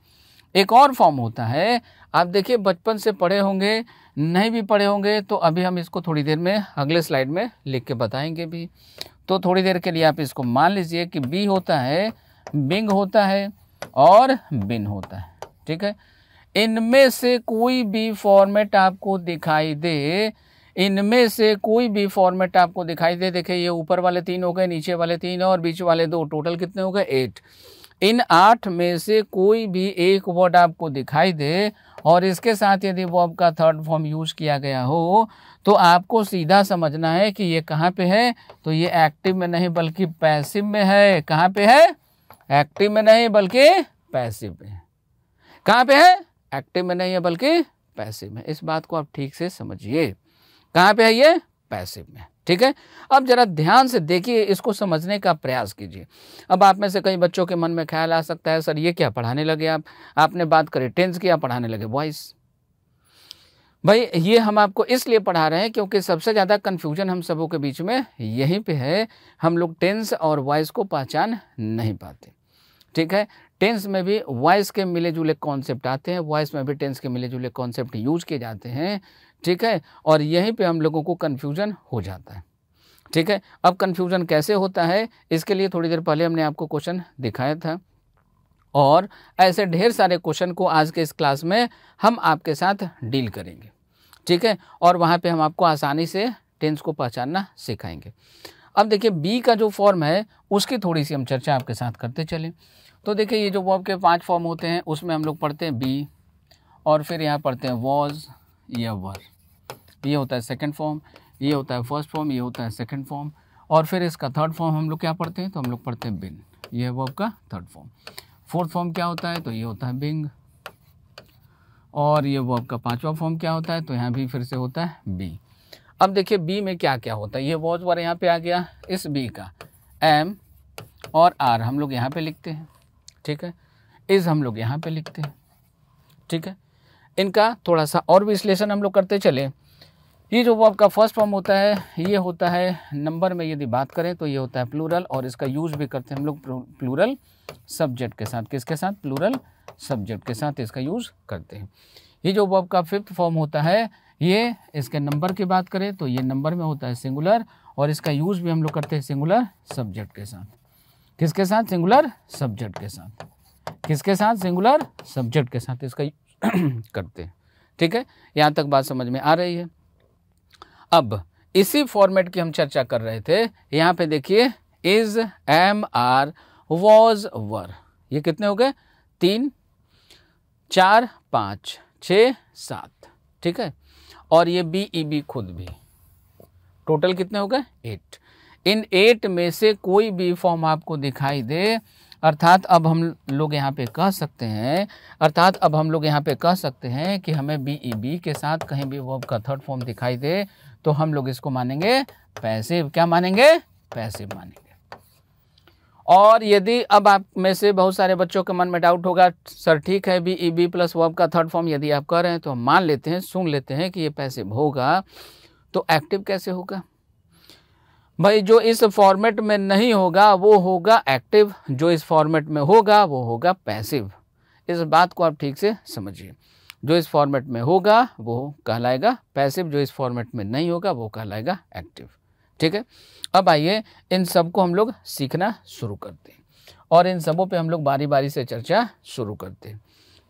एक और फॉर्म होता है आप देखिए बचपन से पढ़े होंगे नहीं भी पढ़े होंगे तो अभी हम इसको थोड़ी देर में अगले स्लाइड में लिख के बताएंगे भी तो थोड़ी देर के लिए आप इसको मान लीजिए कि बी होता है बिंग होता है और बिन होता है ठीक है इनमें से कोई भी फॉर्मेट आपको दिखाई दे इनमें से कोई भी फॉर्मेट आपको दिखाई दे देखिए ये ऊपर वाले तीन हो गए नीचे वाले तीन और बीच वाले दो टोटल कितने हो गए एट इन आठ में से कोई भी एक वर्ड आपको दिखाई दे और इसके साथ यदि वो आपका थर्ड फॉर्म यूज़ किया गया हो तो आपको सीधा समझना है कि ये कहाँ पे है तो ये एक्टिव में नहीं बल्कि पैसिव में है कहाँ पे है एक्टिव में नहीं बल्कि पैसिव में है कहाँ पे है एक्टिव में नहीं है बल्कि पैसिव में इस बात को आप ठीक से समझिए कहाँ पे है ये पैसिव में ठीक है अब जरा ध्यान से देखिए इसको समझने का प्रयास कीजिए अब आप में से कई बच्चों के मन में ख्याल आ सकता है सर ये क्या पढ़ाने लगे आप आपने बात करी टेंस की आप पढ़ाने लगे वॉइस भाई ये हम आपको इसलिए पढ़ा रहे हैं क्योंकि सबसे ज़्यादा कन्फ्यूजन हम सबों के बीच में यहीं पे है हम लोग टेंस और वॉइस को पहचान नहीं पाते ठीक है टेंस में भी वॉइस के मिले जुले कॉन्सेप्ट आते हैं वॉइस में भी टेंस के मिले जुले कॉन्सेप्ट यूज किए जाते हैं ठीक है और यहीं पे हम लोगों को कन्फ्यूजन हो जाता है ठीक है अब कन्फ्यूजन कैसे होता है इसके लिए थोड़ी देर पहले हमने आपको क्वेश्चन दिखाया था और ऐसे ढेर सारे क्वेश्चन को आज के इस क्लास में हम आपके साथ डील करेंगे ठीक है और वहाँ पे हम आपको आसानी से टेंस को पहचानना सिखाएंगे अब देखिए बी का जो फॉर्म है उसकी थोड़ी सी हम चर्चा आपके साथ करते चलें तो देखिए ये जो वर्ब के पांच फॉर्म होते हैं उसमें हम लोग पढ़ते हैं बी और फिर यहाँ पढ़ते हैं वॉज या वर ये होता है सेकेंड फॉर्म ये होता है फर्स्ट फॉर्म ये होता है सेकेंड फॉर्म और फिर इसका थर्ड फॉर्म हम लोग क्या पढ़ते हैं तो हम लोग पढ़ते हैं बिन ये है वर्ब का थर्ड फॉर्म फोर्थ फॉर्म क्या होता है तो ये होता है बिंग और ये वर्ब का पांचवा फॉर्म क्या होता है तो यहाँ भी फिर से होता है बी अब देखिए बी में क्या क्या होता है ये वॉज वर यहाँ पे आ गया इस बी का एम और आर हम लोग यहाँ पे लिखते हैं ठीक है इज़ हम लोग यहाँ पे लिखते हैं ठीक है इनका थोड़ा सा और विश्लेषण हम लोग करते चले ये जो वो आपका फर्स्ट फॉर्म होता है ये होता है नंबर में यदि बात करें तो ये होता है प्लूरल और इसका यूज भी करते हैं हम लोग प्लूरल सब्जेक्ट के साथ किसके साथ प्लूरल सब्जेक्ट के साथ इसका यूज़ करते हैं ये जो वो आपका फिफ्थ फॉर्म होता है ये इसके नंबर की बात करें तो ये नंबर में होता है सिंगुलर और इसका यूज़ भी हम लोग करते हैं सिंगुलर सब्जेक्ट के साथ किसके साथ सिंगुलर सब्जेक्ट के साथ किसके साथ सिंगुलर सब्जेक्ट के साथ इसका करते हैं ठीक है यहाँ तक बात समझ में आ रही है अब इसी फॉर्मेट की हम चर्चा कर रहे थे यहाँ पे देखिए is am are was were ये कितने हो गए तीन चार पाँच छ सात ठीक है और ये बी ई बी खुद भी टोटल कितने हो गए एट इन एट में से कोई भी फॉर्म आपको दिखाई दे अर्थात अब हम लोग यहाँ पे कह सकते हैं अर्थात अब हम लोग यहाँ पे कह सकते हैं कि हमें बी ई बी के साथ कहीं भी वर्ब का थर्ड फॉर्म दिखाई दे तो हम लोग इसको मानेंगे पैसिव क्या मानेंगे पैसिव मानेंगे और यदि अब आप में से बहुत सारे बच्चों के मन में डाउट होगा सर ठीक है B E B plus verb का थर्ड फॉर्म यदि आप कह रहे हैं तो हम मान लेते हैं सुन लेते हैं कि ये पैसिव होगा तो एक्टिव कैसे होगा भाई जो इस फॉर्मेट में नहीं होगा वो होगा एक्टिव जो इस फॉर्मेट में होगा वो होगा पैसिव इस बात को आप ठीक से समझिए जो इस फॉर्मेट में होगा वो कहलाएगा पैसिव जो इस फॉर्मेट में नहीं होगा वो कहलाएगा एक्टिव ठीक है अब आइए इन सब को हम लोग सीखना शुरू करते हैं और इन सबों पे हम लोग बारी बारी से चर्चा शुरू करते हैं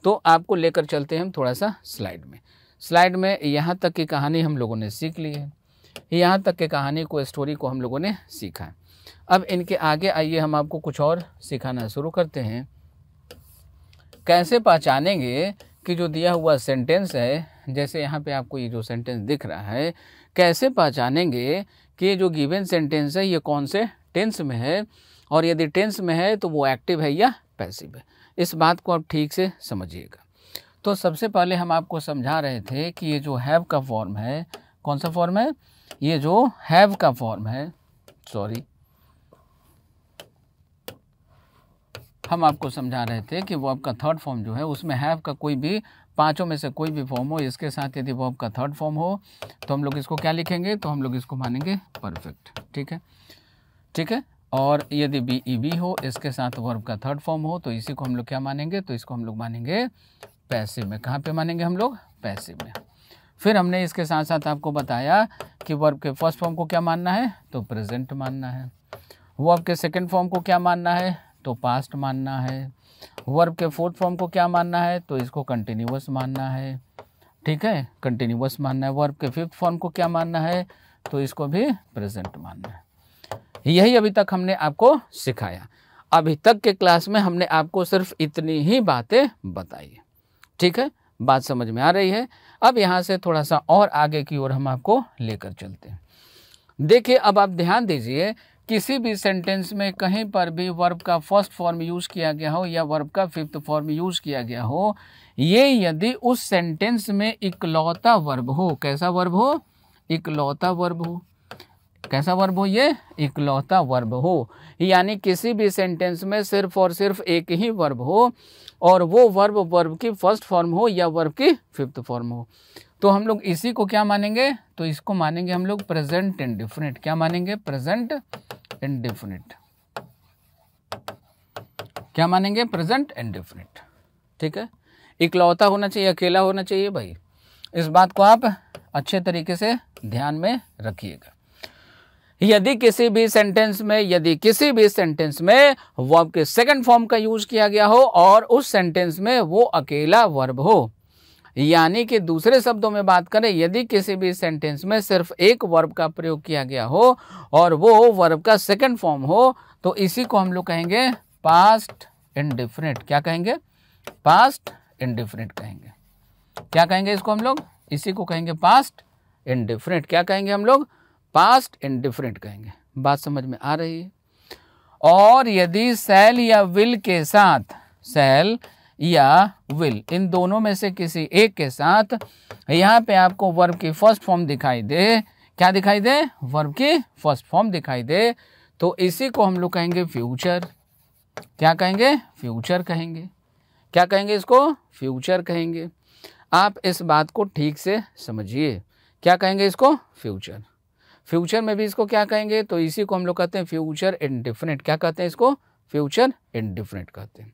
तो आपको लेकर चलते हैं हम थोड़ा सा स्लाइड में स्लाइड में यहाँ तक की कहानी हम लोगों ने सीख ली है यहाँ तक की कहानी को स्टोरी को हम लोगों ने सीखा है अब इनके आगे आइए हम आपको कुछ और सिखाना शुरू करते हैं कैसे पहचानेंगे कि जो दिया हुआ सेंटेंस है जैसे यहाँ पे आपको ये जो सेंटेंस दिख रहा है कैसे पहचानेंगे कि जो गिवन सेंटेंस है ये कौन से टेंस में है और यदि टेंस में है तो वो एक्टिव है या पैसिव है इस बात को आप ठीक से समझिएगा तो सबसे पहले हम आपको समझा रहे थे कि ये जो हैव का फॉर्म है कौन सा फॉर्म है ये जो हैव का फॉर्म है सॉरी हम आपको समझा रहे थे कि वो आपका थर्ड फॉर्म जो है उसमें हैव का कोई भी पांचों में से कोई भी फॉर्म हो इसके साथ यदि वर्ब का थर्ड फॉर्म हो तो हम लोग इसको क्या लिखेंगे तो हम लोग इसको मानेंगे परफेक्ट ठीक है ठीक है और यदि बी ई बी हो इसके साथ वर्ब का थर्ड फॉर्म हो तो इसी को हम लोग क्या मानेंगे तो इसको हम लोग मानेंगे पैसे में कहाँ पे मानेंगे हम लोग पैसे में फिर हमने इसके साथ साथ आपको बताया कि वर्ब के फर्स्ट फॉर्म को क्या मानना है तो प्रेजेंट मानना है वर्ब के सेकेंड फॉर्म को क्या मानना है तो पास्ट मानना है वर्ब के फोर्थ फॉर्म को क्या मानना है तो इसको कंटिन्यूस मानना है ठीक है कंटिन्यूस मानना है वर्ब के फिफ्थ फॉर्म को क्या मानना है तो इसको भी प्रेजेंट मानना है यही अभी तक हमने आपको सिखाया अभी तक के क्लास में हमने आपको सिर्फ इतनी ही बातें बताई ठीक है बात समझ में आ रही है अब यहाँ से थोड़ा सा और आगे की ओर हम आपको लेकर चलते हैं देखिए अब आप ध्यान दीजिए किसी भी सेंटेंस में कहीं पर भी वर्ब का फर्स्ट फॉर्म यूज़ किया गया हो या वर्ब का फिफ्थ फॉर्म यूज़ किया गया हो ये यदि उस सेंटेंस में इकलौता वर्ब हो कैसा वर्ब हो इकलौता वर्ब हो कैसा वर्ब हो ये इकलौता वर्ब हो यानी किसी भी सेंटेंस में सिर्फ और सिर्फ एक ही वर्ब हो और वो वर्ब वर्ब की फर्स्ट फॉर्म हो या वर्ब की फिफ्थ फॉर्म हो तो हम लोग इसी को क्या मानेंगे तो इसको मानेंगे हम लोग प्रेजेंट एंड डिफरेंट क्या मानेंगे प्रेजेंट इनडिफिनिट क्या मानेंगे प्रेजेंट इनडिफिनिट ठीक है इकलौता होना चाहिए अकेला होना चाहिए भाई इस बात को आप अच्छे तरीके से ध्यान में रखिएगा यदि किसी भी सेंटेंस में यदि किसी भी सेंटेंस में वर्ब के सेकंड फॉर्म का यूज किया गया हो और उस सेंटेंस में वो अकेला वर्ब हो यानी कि दूसरे शब्दों में बात करें यदि किसी भी सेंटेंस में सिर्फ एक वर्ब का प्रयोग किया गया हो और वो वर्ब का सेकंड फॉर्म हो तो इसी को हम लोग कहेंगे पास्ट इनडिफिनिट क्या कहेंगे पास्ट इनडिफिनिट कहेंगे क्या कहेंगे इसको हम लोग इसी को कहेंगे पास्ट इनडिफरेंट क्या कहेंगे हम लोग पास्ट इनडिफरेंट कहेंगे बात समझ में आ रही है और यदि सेल या विल के साथ सेल या विल इन दोनों में से किसी एक के साथ यहाँ पे आपको वर्ब की फर्स्ट फॉर्म दिखाई दे क्या दिखाई दे वर्ब की फर्स्ट फॉर्म दिखाई दे तो इसी को हम लोग कहेंगे फ्यूचर क्या कहेंगे फ्यूचर कहेंगे क्या कहेंगे इसको फ्यूचर कहेंगे आप इस बात को ठीक से समझिए क्या कहेंगे इसको फ्यूचर फ्यूचर में भी इसको क्या कहेंगे तो इसी को हम लोग कहते हैं फ्यूचर इनडिफिनिट क्या कहते हैं इसको फ्यूचर इनडिफिनिट कहते हैं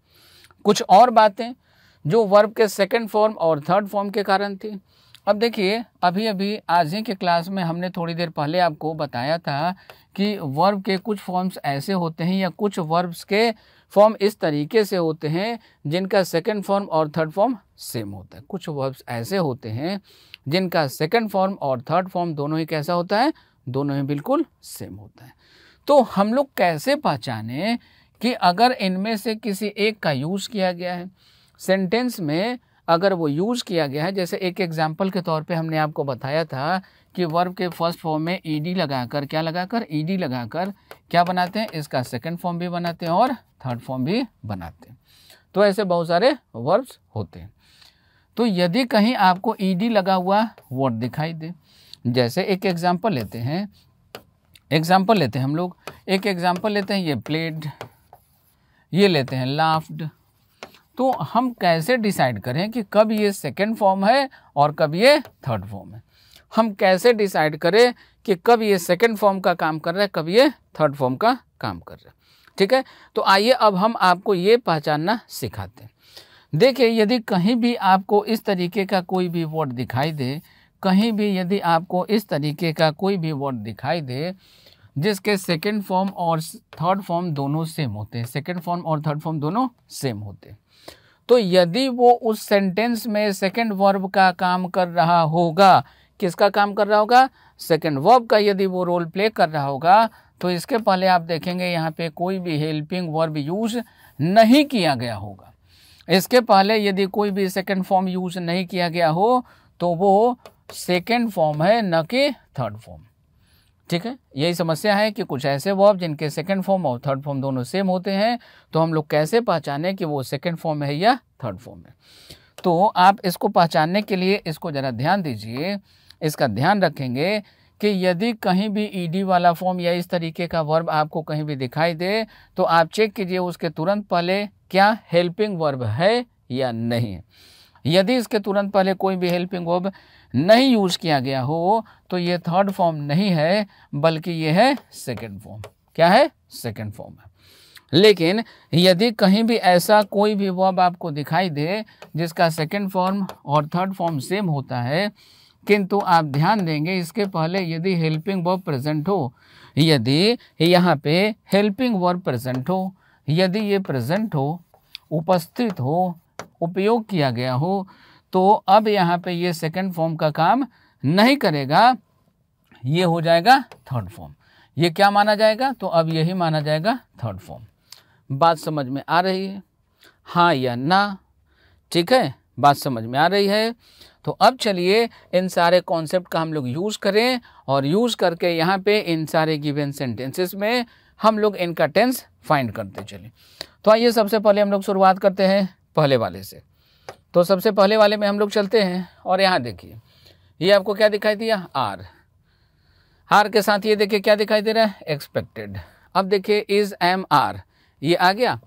कुछ और बातें जो वर्ब के सेकंड फॉर्म और थर्ड फॉर्म के कारण थी अब देखिए अभी अभी आज ही के क्लास में हमने थोड़ी देर पहले आपको बताया था कि वर्ब के कुछ फॉर्म्स ऐसे होते हैं या कुछ वर्ब्स के फॉर्म इस तरीके से होते हैं जिनका सेकंड फॉर्म और थर्ड फॉर्म सेम होता है कुछ वर्ब्स ऐसे होते हैं जिनका सेकंड फॉर्म और थर्ड फॉर्म दोनों ही कैसा होता है दोनों ही बिल्कुल सेम होता है तो हम लोग कैसे पहचाने कि अगर इनमें से किसी एक का यूज़ किया गया है सेंटेंस में अगर वो यूज़ किया गया है जैसे एक एग्जाम्पल के तौर पे हमने आपको बताया था कि वर्ब के फर्स्ट फॉर्म में ईडी लगाकर क्या लगाकर ईडी लगाकर क्या बनाते हैं इसका सेकंड फॉर्म भी बनाते हैं और थर्ड फॉर्म भी बनाते हैं तो ऐसे बहुत सारे वर्ब्स होते हैं तो यदि कहीं आपको ईडी लगा हुआ वर्ड दिखाई दे जैसे एक एग्जाम्पल लेते हैं एग्जाम्पल लेते हैं हम लोग एक एग्जाम्पल लेते हैं ये प्लेड ये लेते हैं लाफ्ड तो हम कैसे डिसाइड करें कि कब ये सेकेंड फॉर्म है और कब ये थर्ड फॉर्म है हम कैसे डिसाइड करें कि कब ये सेकेंड फॉर्म का काम कर रहा है कब ये थर्ड फॉर्म का काम कर रहा है ठीक है तो आइए अब हम आपको ये पहचानना सिखाते हैं देखिए यदि कहीं भी आपको इस तरीके का कोई भी वर्ड दिखाई दे कहीं भी यदि आपको इस तरीके का कोई भी वर्ड दिखाई दे जिसके सेकेंड फॉर्म और थर्ड फॉर्म दोनों सेम होते हैं सेकेंड फॉर्म और थर्ड फॉर्म दोनों सेम होते हैं तो यदि वो उस सेंटेंस में सेकेंड वर्ब का काम कर रहा होगा किसका काम कर रहा होगा सेकेंड वर्ब का यदि वो रोल प्ले कर रहा होगा तो इसके पहले आप देखेंगे यहाँ पे कोई भी हेल्पिंग वर्ब यूज नहीं किया गया होगा इसके पहले यदि कोई भी सेकेंड फॉर्म यूज नहीं किया गया हो तो वो सेकेंड फॉर्म है न कि थर्ड फॉर्म ठीक है यही समस्या है कि कुछ ऐसे वर्ब जिनके सेकेंड फॉर्म और थर्ड फॉर्म दोनों सेम होते हैं तो हम लोग कैसे पहचाने कि वो सेकेंड फॉर्म है या थर्ड फॉर्म है तो आप इसको पहचानने के लिए इसको ज़रा ध्यान दीजिए इसका ध्यान रखेंगे कि यदि कहीं भी ईडी वाला फॉर्म या इस तरीके का वर्ब आपको कहीं भी दिखाई दे तो आप चेक कीजिए उसके तुरंत पहले क्या हेल्पिंग वर्ब है या नहीं यदि इसके तुरंत पहले कोई भी हेल्पिंग वर्ब नहीं यूज़ किया गया हो तो ये थर्ड फॉर्म नहीं है बल्कि ये है सेकेंड फॉर्म क्या है सेकेंड फॉर्म है लेकिन यदि कहीं भी ऐसा कोई भी वर्ब आपको दिखाई दे जिसका सेकेंड फॉर्म और थर्ड फॉर्म सेम होता है किंतु आप ध्यान देंगे इसके पहले यदि हेल्पिंग वर्ब प्रेजेंट हो यदि यहाँ पे हेल्पिंग वर्ब प्रेजेंट हो यदि ये प्रेजेंट हो उपस्थित हो उपयोग किया गया हो तो अब यहाँ पे ये सेकेंड फॉर्म का काम नहीं करेगा ये हो जाएगा थर्ड फॉर्म ये क्या माना जाएगा तो अब यही माना जाएगा थर्ड फॉर्म बात समझ में आ रही है हाँ या ना ठीक है बात समझ में आ रही है तो अब चलिए इन सारे कॉन्सेप्ट का हम लोग यूज़ करें और यूज़ करके यहाँ पे इन सारे गिवन सेंटेंसेस में हम लोग इनका टेंस फाइंड करते चलें तो आइए सबसे पहले हम लोग शुरुआत करते हैं पहले वाले से तो सबसे पहले वाले में हम लोग चलते हैं और यहाँ देखिए ये आपको क्या दिखाई दिया आर आर के साथ ये देखिए क्या दिखाई दे रहा है एक्सपेक्टेड अब देखिए इज़ एम आर ये आ गया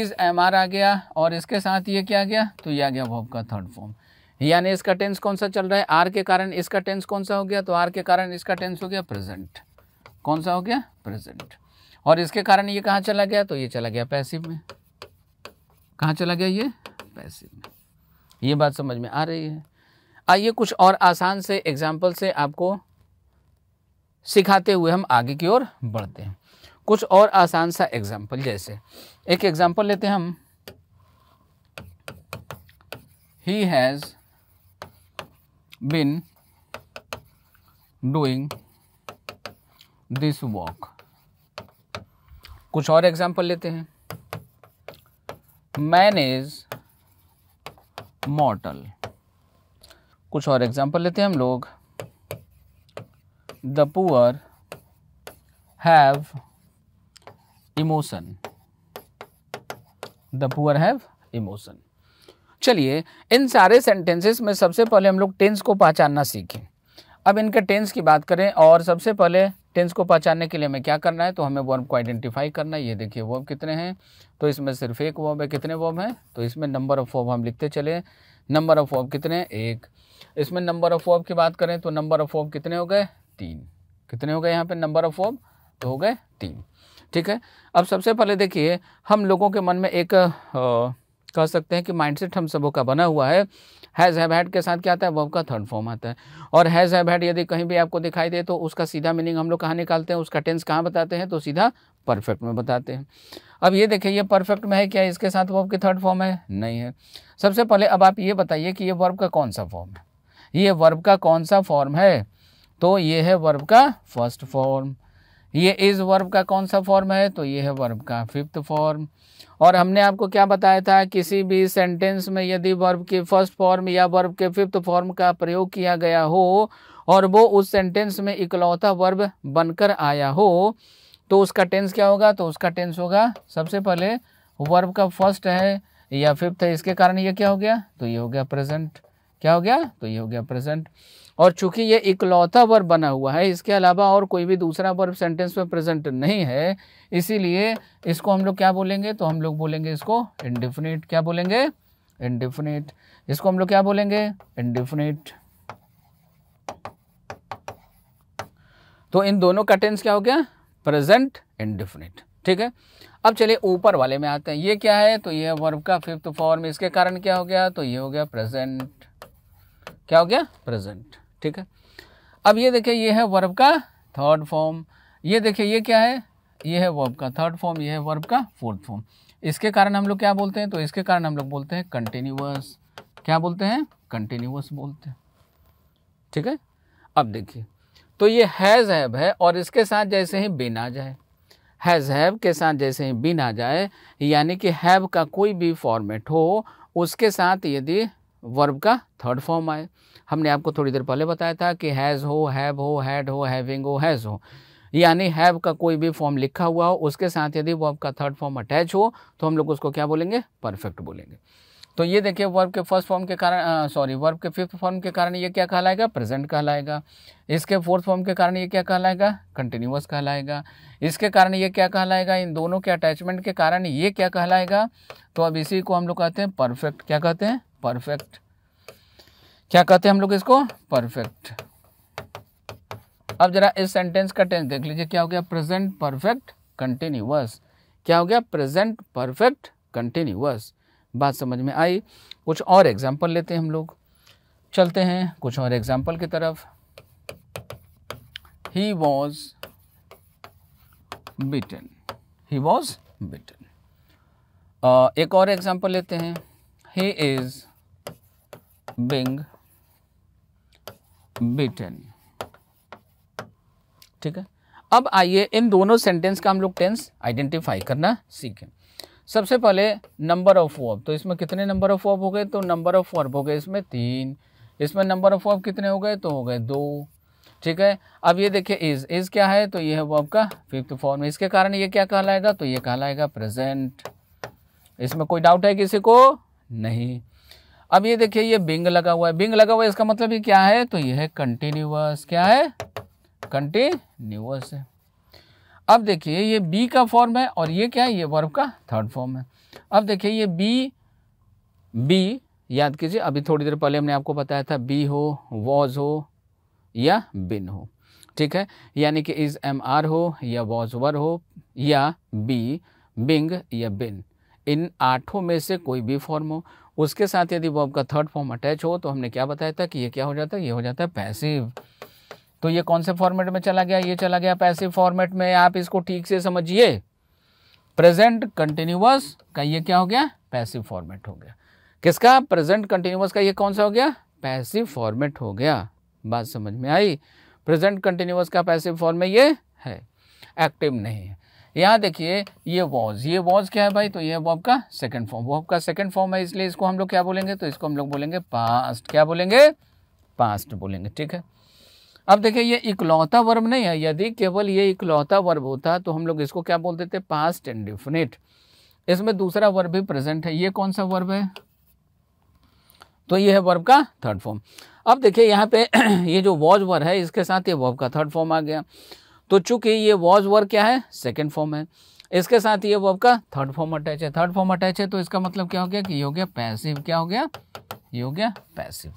इज़ एम आर आ गया और इसके साथ ये क्या आ गया तो ये आ गया वॉब का थर्ड फॉर्म यानी इसका टेंस कौन सा चल रहा है आर के कारण इसका टेंस कौन सा हो गया तो आर के कारण इसका टेंस हो गया प्रेजेंट कौन सा हो गया प्रेजेंट और इसके कारण ये कहाँ चला गया तो ये चला गया पैसिव में कहाँ चला गया ये पैसिव में ये बात समझ में आ रही है आइए कुछ और आसान से एग्जाम्पल से आपको सिखाते हुए हम आगे की ओर बढ़ते हैं कुछ और आसान सा एग्जाम्पल जैसे एक एग्जाम्पल लेते हैं हम he has been doing this walk कुछ और एग्जाम्पल लेते हैं मैन इज मॉडल कुछ और एग्जाम्पल लेते हैं हम लोग the poor have emotion the poor have emotion चलिए इन सारे सेंटेंसेस में सबसे पहले हम लोग टेंस को पहचानना सीखें अब इनके टेंस की बात करें और सबसे पहले टेंस को पहचानने के लिए हमें क्या करना है तो हमें वर्ब को आइडेंटिफाई करना है ये देखिए वर्ब कितने हैं तो इसमें सिर्फ एक वर्ब है कितने वर्ब हैं तो इसमें नंबर ऑफ वर्ब हम लिखते चले नंबर ऑफ वर्ब कितने हैं एक इसमें नंबर ऑफ वर्ब की बात करें तो नंबर ऑफ वर्ब कितने हो गए तीन कितने हो गए यहाँ पर नंबर ऑफ वर्ब तो हो गए तीन ठीक है अब सबसे पहले देखिए हम लोगों के मन में एक कह सकते हैं कि माइंडसेट हम सबों का बना हुआ है हैज़ हैव हैड के साथ क्या आता है वर्ब का थर्ड फॉर्म आता है और हैज़ हैव हैड यदि कहीं भी आपको दिखाई दे तो उसका सीधा मीनिंग हम लोग कहाँ निकालते हैं उसका टेंस कहाँ बताते हैं तो सीधा परफेक्ट में बताते हैं अब ये देखिए ये परफेक्ट में है क्या इसके साथ वर्ब के थर्ड फॉर्म है नहीं है सबसे पहले अब आप ये बताइए कि ये वर्ब का कौन सा फॉर्म है ये वर्ब का कौन सा फॉर्म है तो ये है वर्ब का फर्स्ट फॉर्म ये इस वर्ब का कौन सा फॉर्म है तो ये है वर्ब का फिफ्थ फॉर्म और हमने आपको क्या बताया था किसी भी सेंटेंस में यदि वर्ब के फर्स्ट फॉर्म या वर्ब के फिफ्थ फॉर्म का प्रयोग किया गया हो और वो उस सेंटेंस में इकलौता वर्ब बनकर आया हो तो उसका टेंस क्या होगा तो उसका टेंस होगा सबसे पहले वर्ब का फर्स्ट है या फिफ्थ है इसके कारण ये क्या हो गया तो ये हो गया प्रेजेंट क्या हो गया तो ये हो गया प्रेजेंट और चूंकि ये इकलौता वर्ब बना हुआ है इसके अलावा और कोई भी दूसरा वर्ब सेंटेंस में प्रेजेंट नहीं है इसीलिए इसको हम लोग क्या बोलेंगे तो हम लोग बोलेंगे इसको इनडिफिनिट क्या बोलेंगे इंडिफिनिट इसको हम लोग क्या बोलेंगे इंडिफिनिट तो इन दोनों का टेंस क्या हो गया प्रेजेंट इनडिफिनिट ठीक है अब चलिए ऊपर वाले में आते हैं ये क्या है तो ये वर्ब का फिफ्थ फॉर्म इसके कारण क्या हो गया तो ये हो गया प्रेजेंट क्या हो गया प्रेजेंट ठीक है अब ये देखिए ये है वर्ब का थर्ड फॉर्म ये देखिए ये क्या है ये है वर्ब का थर्ड फॉर्म ये है वर्ब का फोर्थ फॉर्म इसके कारण हम लोग क्या बोलते हैं तो इसके कारण हम लोग बोलते हैं कंटिन्यूस क्या बोलते हैं कंटिन्यूस बोलते हैं ठीक है अब देखिए तो ये हैज़ हैब है और इसके साथ जैसे ही बिन आ जाए हैज़ हैब के साथ जैसे ही बिन आ जाए यानी कि हैब का कोई भी फॉर्मेट हो उसके साथ यदि वर्ब का थर्ड फॉर्म आए हमने आपको थोड़ी देर पहले बताया था कि हैज़ हो हैव हो हैड हो हैविंग हो हैज़ हो यानी हैव का कोई भी फॉर्म लिखा हुआ हो उसके साथ यदि वर्ब का थर्ड फॉर्म अटैच हो तो हम लोग उसको क्या बोलेंगे परफेक्ट बोलेंगे तो ये देखिए वर्ब के फर्स्ट फॉर्म के कारण सॉरी वर्ब के फिफ्थ फॉर्म के कारण ये क्या कहलाएगा प्रेजेंट कहलाएगा इसके फोर्थ फॉर्म के कारण ये क्या कहलाएगा कंटिन्यूस कहलाएगा इसके कारण ये क्या कहलाएगा इन दोनों के अटैचमेंट के कारण ये क्या कहलाएगा तो अब इसी को हम लोग कहते हैं परफेक्ट क्या कहते हैं परफेक्ट क्या कहते हैं हम लोग इसको परफेक्ट अब जरा इस सेंटेंस का टेंस देख लीजिए क्या हो गया प्रेजेंट परफेक्ट कंटिन्यूअस क्या हो गया प्रेजेंट परफेक्ट कंटिन्यूअस बात समझ में आई कुछ और एग्जाम्पल लेते हैं हम लोग चलते हैं कुछ और एग्जाम्पल की तरफ he was bitten he was बिटन एक और एग्जाम्पल लेते हैं ही इज़ बिंग beaten ठीक है अब आइए इन दोनों सेंटेंस का हम लोग टेंस आइडेंटिफाई करना सीखें सबसे पहले नंबर ऑफ वर्ब तो इसमें कितने नंबर ऑफ वर्ब हो गए तो नंबर ऑफ वर्ब हो गए इसमें तीन इसमें नंबर ऑफ वर्ब कितने हो गए तो हो गए दो ठीक है अब ये देखिए इज इज क्या है तो ये है वर्ब का फिफ्थ फॉर्म इसके कारण ये क्या कहलाएगा तो ये कहलाएगा प्रेजेंट इसमें कोई डाउट है किसी को नहीं अब ये देखिए ये बिंग लगा हुआ है बिंग लगा हुआ है इसका मतलब ये क्या है तो ये है कंटिन्यूअस क्या है कंटिन्यूअस है अब देखिए ये बी का फॉर्म है और ये क्या है ये वर्ब का थर्ड फॉर्म है अब देखिए ये बी बी याद कीजिए अभी थोड़ी देर पहले हमने आपको बताया था बी हो वॉज हो या बिन हो ठीक है यानी कि इज एम आर हो या वॉज वर हो या बी बिंग या बिन इन आठों में से कोई भी फॉर्म हो उसके साथ यदि वो आपका थर्ड फॉर्म अटैच हो तो हमने क्या बताया था कि ये क्या हो जाता है ये हो जाता है पैसिव तो ये कौन से फॉर्मेट में चला गया ये चला गया पैसिव फॉर्मेट में आप इसको ठीक से समझिए प्रेजेंट कंटिन्यूस का ये क्या हो गया पैसिव फॉर्मेट हो गया किसका प्रेजेंट कंटिन्यूस का ये कौन सा हो गया पैसिव फॉर्मेट हो गया बात समझ में आई प्रेजेंट कंटिन्यूस का पैसिव फॉर्म में ये है एक्टिव नहीं है यहाँ देखिए ये वॉज ये वॉज क्या है भाई तो ये वॉब का सेकंड फॉर्म वॉब का सेकंड फॉर्म है इसलिए इसको हम लोग क्या बोलेंगे तो इसको हम लोग बोलेंगे पास्ट क्या बोलेंगे पास्ट बोलेंगे ठीक है अब देखिए ये इकलौता वर्ब नहीं है यदि केवल ये इकलौता वर्ब होता तो हम लोग इसको क्या बोल देते पास्ट एंड डिफिनेट इसमें दूसरा वर्ब भी प्रेजेंट है ये कौन सा वर्ब है तो ये है वर्ब का थर्ड फॉर्म अब देखिए यहाँ पे ये जो वॉज वर्ब है इसके साथ ये वर्ब का थर्ड फॉर्म आ गया तो चूंकि ये वॉज वर्क क्या है सेकेंड फॉर्म है इसके साथ ये वर्ब का थर्ड फॉर्म अटैच है थर्ड फॉर्म अटैच है तो इसका मतलब क्या हो गया कि ये हो गया पैसिव क्या हो गया ये हो गया पैसिव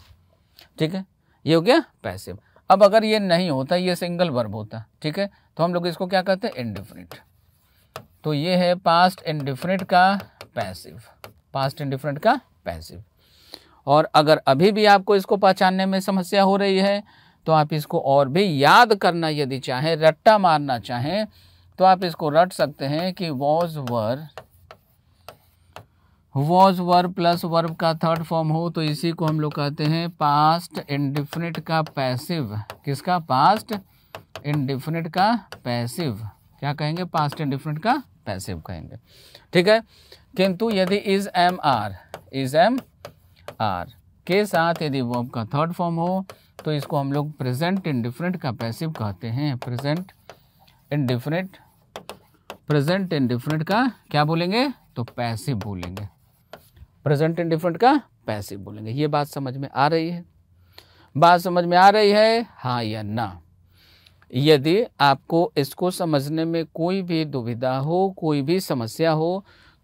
ठीक है ये हो गया पैसिव अब अगर ये नहीं होता ये सिंगल वर्ब होता ठीक है तो हम लोग इसको क्या कहते हैं इनडिफरेंट तो ये है पास्ट इनडिफरेंट का पैसिव पास्ट इनडिफरेंट का पैसिव और अगर अभी भी आपको इसको पहचानने में समस्या हो रही है तो आप इसको और भी याद करना यदि चाहें रट्टा मारना चाहें तो आप इसको रट सकते हैं कि was were was verb plus verb का थर्ड फॉर्म हो तो इसी को हम लोग कहते हैं पास्ट इंडिफिनिट का पैसिव किसका पास्ट इंडिफिनिट का पैसिव क्या कहेंगे पास्ट इंडिफिनिट का पैसिव कहेंगे ठीक है किंतु यदि is am are is am are के साथ यदि वर्ब का थर्ड फॉर्म हो तो इसको हम लोग प्रेजेंट इन डिफरेंट का पैसिव कहते हैं present indifferent present indifferent का क्या बोलेंगे तो पैसिव बोलेंगे प्रेजेंट इन डिफरेंट का पैसिव बोलेंगे ये बात समझ में आ रही है बात समझ में आ रही है हाँ या ना यदि आपको इसको समझने में कोई भी दुविधा हो कोई भी समस्या हो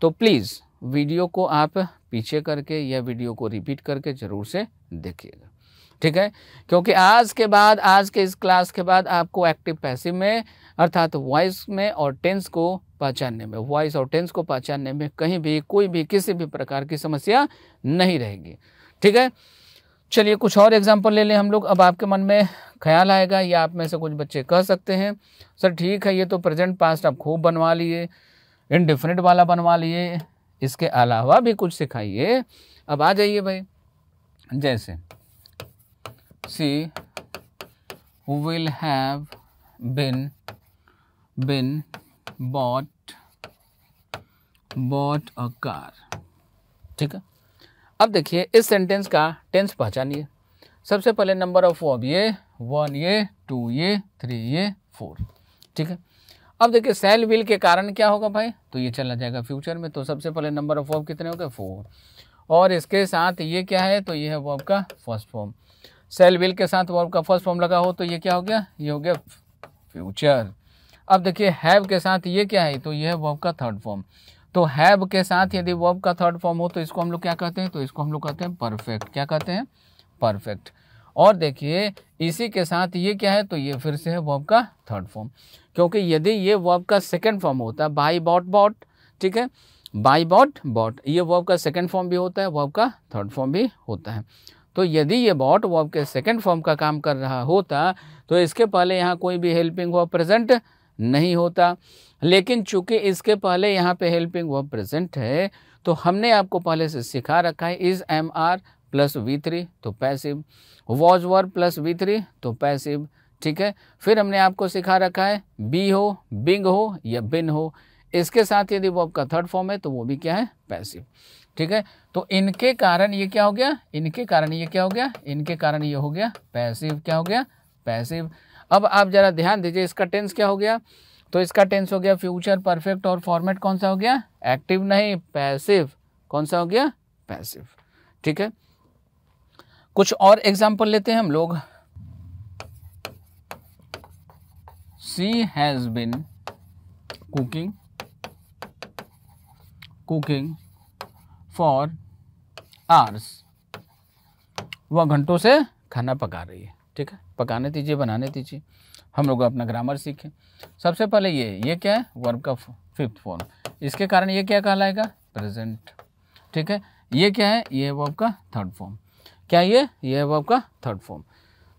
तो प्लीज़ वीडियो को आप पीछे करके या वीडियो को रिपीट करके ज़रूर से देखिएगा ठीक है क्योंकि आज के बाद आज के इस क्लास के बाद आपको एक्टिव पैसिव में अर्थात वॉइस में और टेंस को पहचानने में वॉइस और टेंस को पहचानने में कहीं भी कोई भी किसी भी प्रकार की समस्या नहीं रहेगी ठीक है चलिए कुछ और एग्जाम्पल ले लें हम लोग अब आपके मन में ख्याल आएगा या आप में से कुछ बच्चे कह सकते हैं सर ठीक है ये तो प्रेजेंट पास्ट आप खूब बनवा लिए इनडिफिनिट वाला बनवा लिए इसके अलावा भी कुछ सिखाइए अब आ जाइए भाई जैसे C will have been been bought bought a car ठीक है अब देखिए इस सेंटेंस का टेंस पहचानिए सबसे पहले नंबर ऑफ वर्ब ये वन ये टू ये थ्री ये फोर ठीक है अब देखिए सेल विल के कारण क्या होगा भाई तो ये चला जाएगा फ्यूचर में तो सबसे पहले नंबर ऑफ वर्ब कितने हो गए फोर और इसके साथ ये क्या है तो ये है वर्ब का फर्स्ट फॉर्म सेल विल के साथ वर्ब का फर्स्ट फॉर्म लगा हो तो ये क्या हो गया ये हो गया फ्यूचर अब देखिए हैव के साथ ये क्या है तो ये है वर्ब का थर्ड फॉर्म तो हैव के साथ यदि वर्ब का थर्ड फॉर्म हो तो इसको हम लोग क्या कहते हैं तो इसको हम लोग कहते हैं परफेक्ट क्या कहते हैं परफेक्ट और देखिए इसी के साथ ये क्या है तो ये फिर से है वर्ब का थर्ड फॉर्म क्योंकि यदि ये वर्ब का सेकेंड फॉर्म होता है बाई बॉट बॉट ठीक है बाई बॉट बॉट ये वर्ब का सेकेंड फॉर्म भी होता है वर्ब का थर्ड फॉर्म भी होता है तो यदि ये बॉट वो आपके सेकेंड फॉर्म का काम कर रहा होता तो इसके पहले यहाँ कोई भी हेल्पिंग वॉब प्रेजेंट नहीं होता लेकिन चूंकि इसके पहले यहाँ पे हेल्पिंग वॉब प्रेजेंट है तो हमने आपको पहले से सिखा रखा है is am are plus V three तो passive was were plus V three तो पैसिव ठीक है फिर हमने आपको सिखा रखा है बी हो बिंग हो या बिन हो इसके साथ यदि वो आपका थर्ड फॉर्म है तो वो भी क्या है पैसिव ठीक है तो इनके कारण ये क्या हो गया इनके कारण ये क्या हो गया इनके कारण ये हो गया पैसिव क्या हो गया पैसिव अब आप ज़रा ध्यान दीजिए इसका टेंस क्या हो गया तो इसका टेंस हो गया फ्यूचर परफेक्ट और फॉर्मेट कौन सा हो गया एक्टिव नहीं पैसिव कौन सा हो गया पैसिव ठीक है कुछ और एग्जाम्पल लेते हैं हम लोग she has been cooking cooking for hours वह घंटों से खाना पका रही है ठीक है पकाने दीजिए बनाने दीजिए हम लोग अपना ग्रामर सीखें सबसे पहले ये ये क्या है वर्ब का फिफ्थ फॉर्म इसके कारण ये क्या कहलाएगा प्रेजेंट ठीक है ये क्या है ये है वर्ब का थर्ड फॉर्म क्या ये ये है वर्ब का थर्ड फॉर्म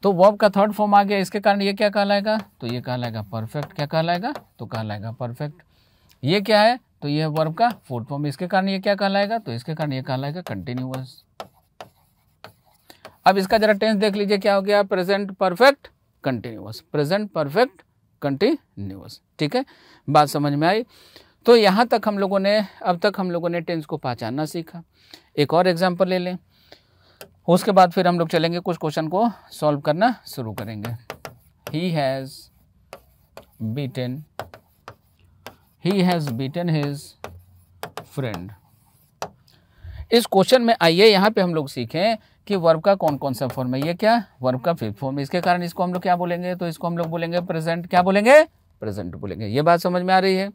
तो वर्ब का थर्ड फॉर्म आ गया इसके कारण ये क्या कहलाएगा तो ये कहलाएगा परफेक्ट क्या कहलाएगा तो कहलाएगा परफेक्ट ये क्या है तो ये वर्ब का फोर्थ फॉर्म इसके कारण ये क्या कहलाएगा तो इसके कारण ये कहलाएगा कंटिन्यूअस अब इसका जरा टेंस देख लीजिए क्या हो गया present perfect continuous present perfect continuous ठीक है बात समझ में आई तो यहाँ तक हम लोगों ने अब तक हम लोगों ने टेंस को पहचानना सीखा एक और एग्जाम्पल ले लें उसके बाद फिर हम लोग चलेंगे कुछ क्वेश्चन को सॉल्व करना शुरू करेंगे he has beaten he has beaten his friend इस क्वेश्चन में आइए यहां पे हम लोग सीखें कि वर्ब का कौन कौन सा फॉर्म है ये क्या वर्ब का फिफ्थ फॉर्म इसके कारण इसको हम लोग क्या बोलेंगे तो इसको हम लोग बोलेंगे प्रेजेंट क्या बोलेंगे प्रेजेंट बोलेंगे ये बात समझ में आ रही है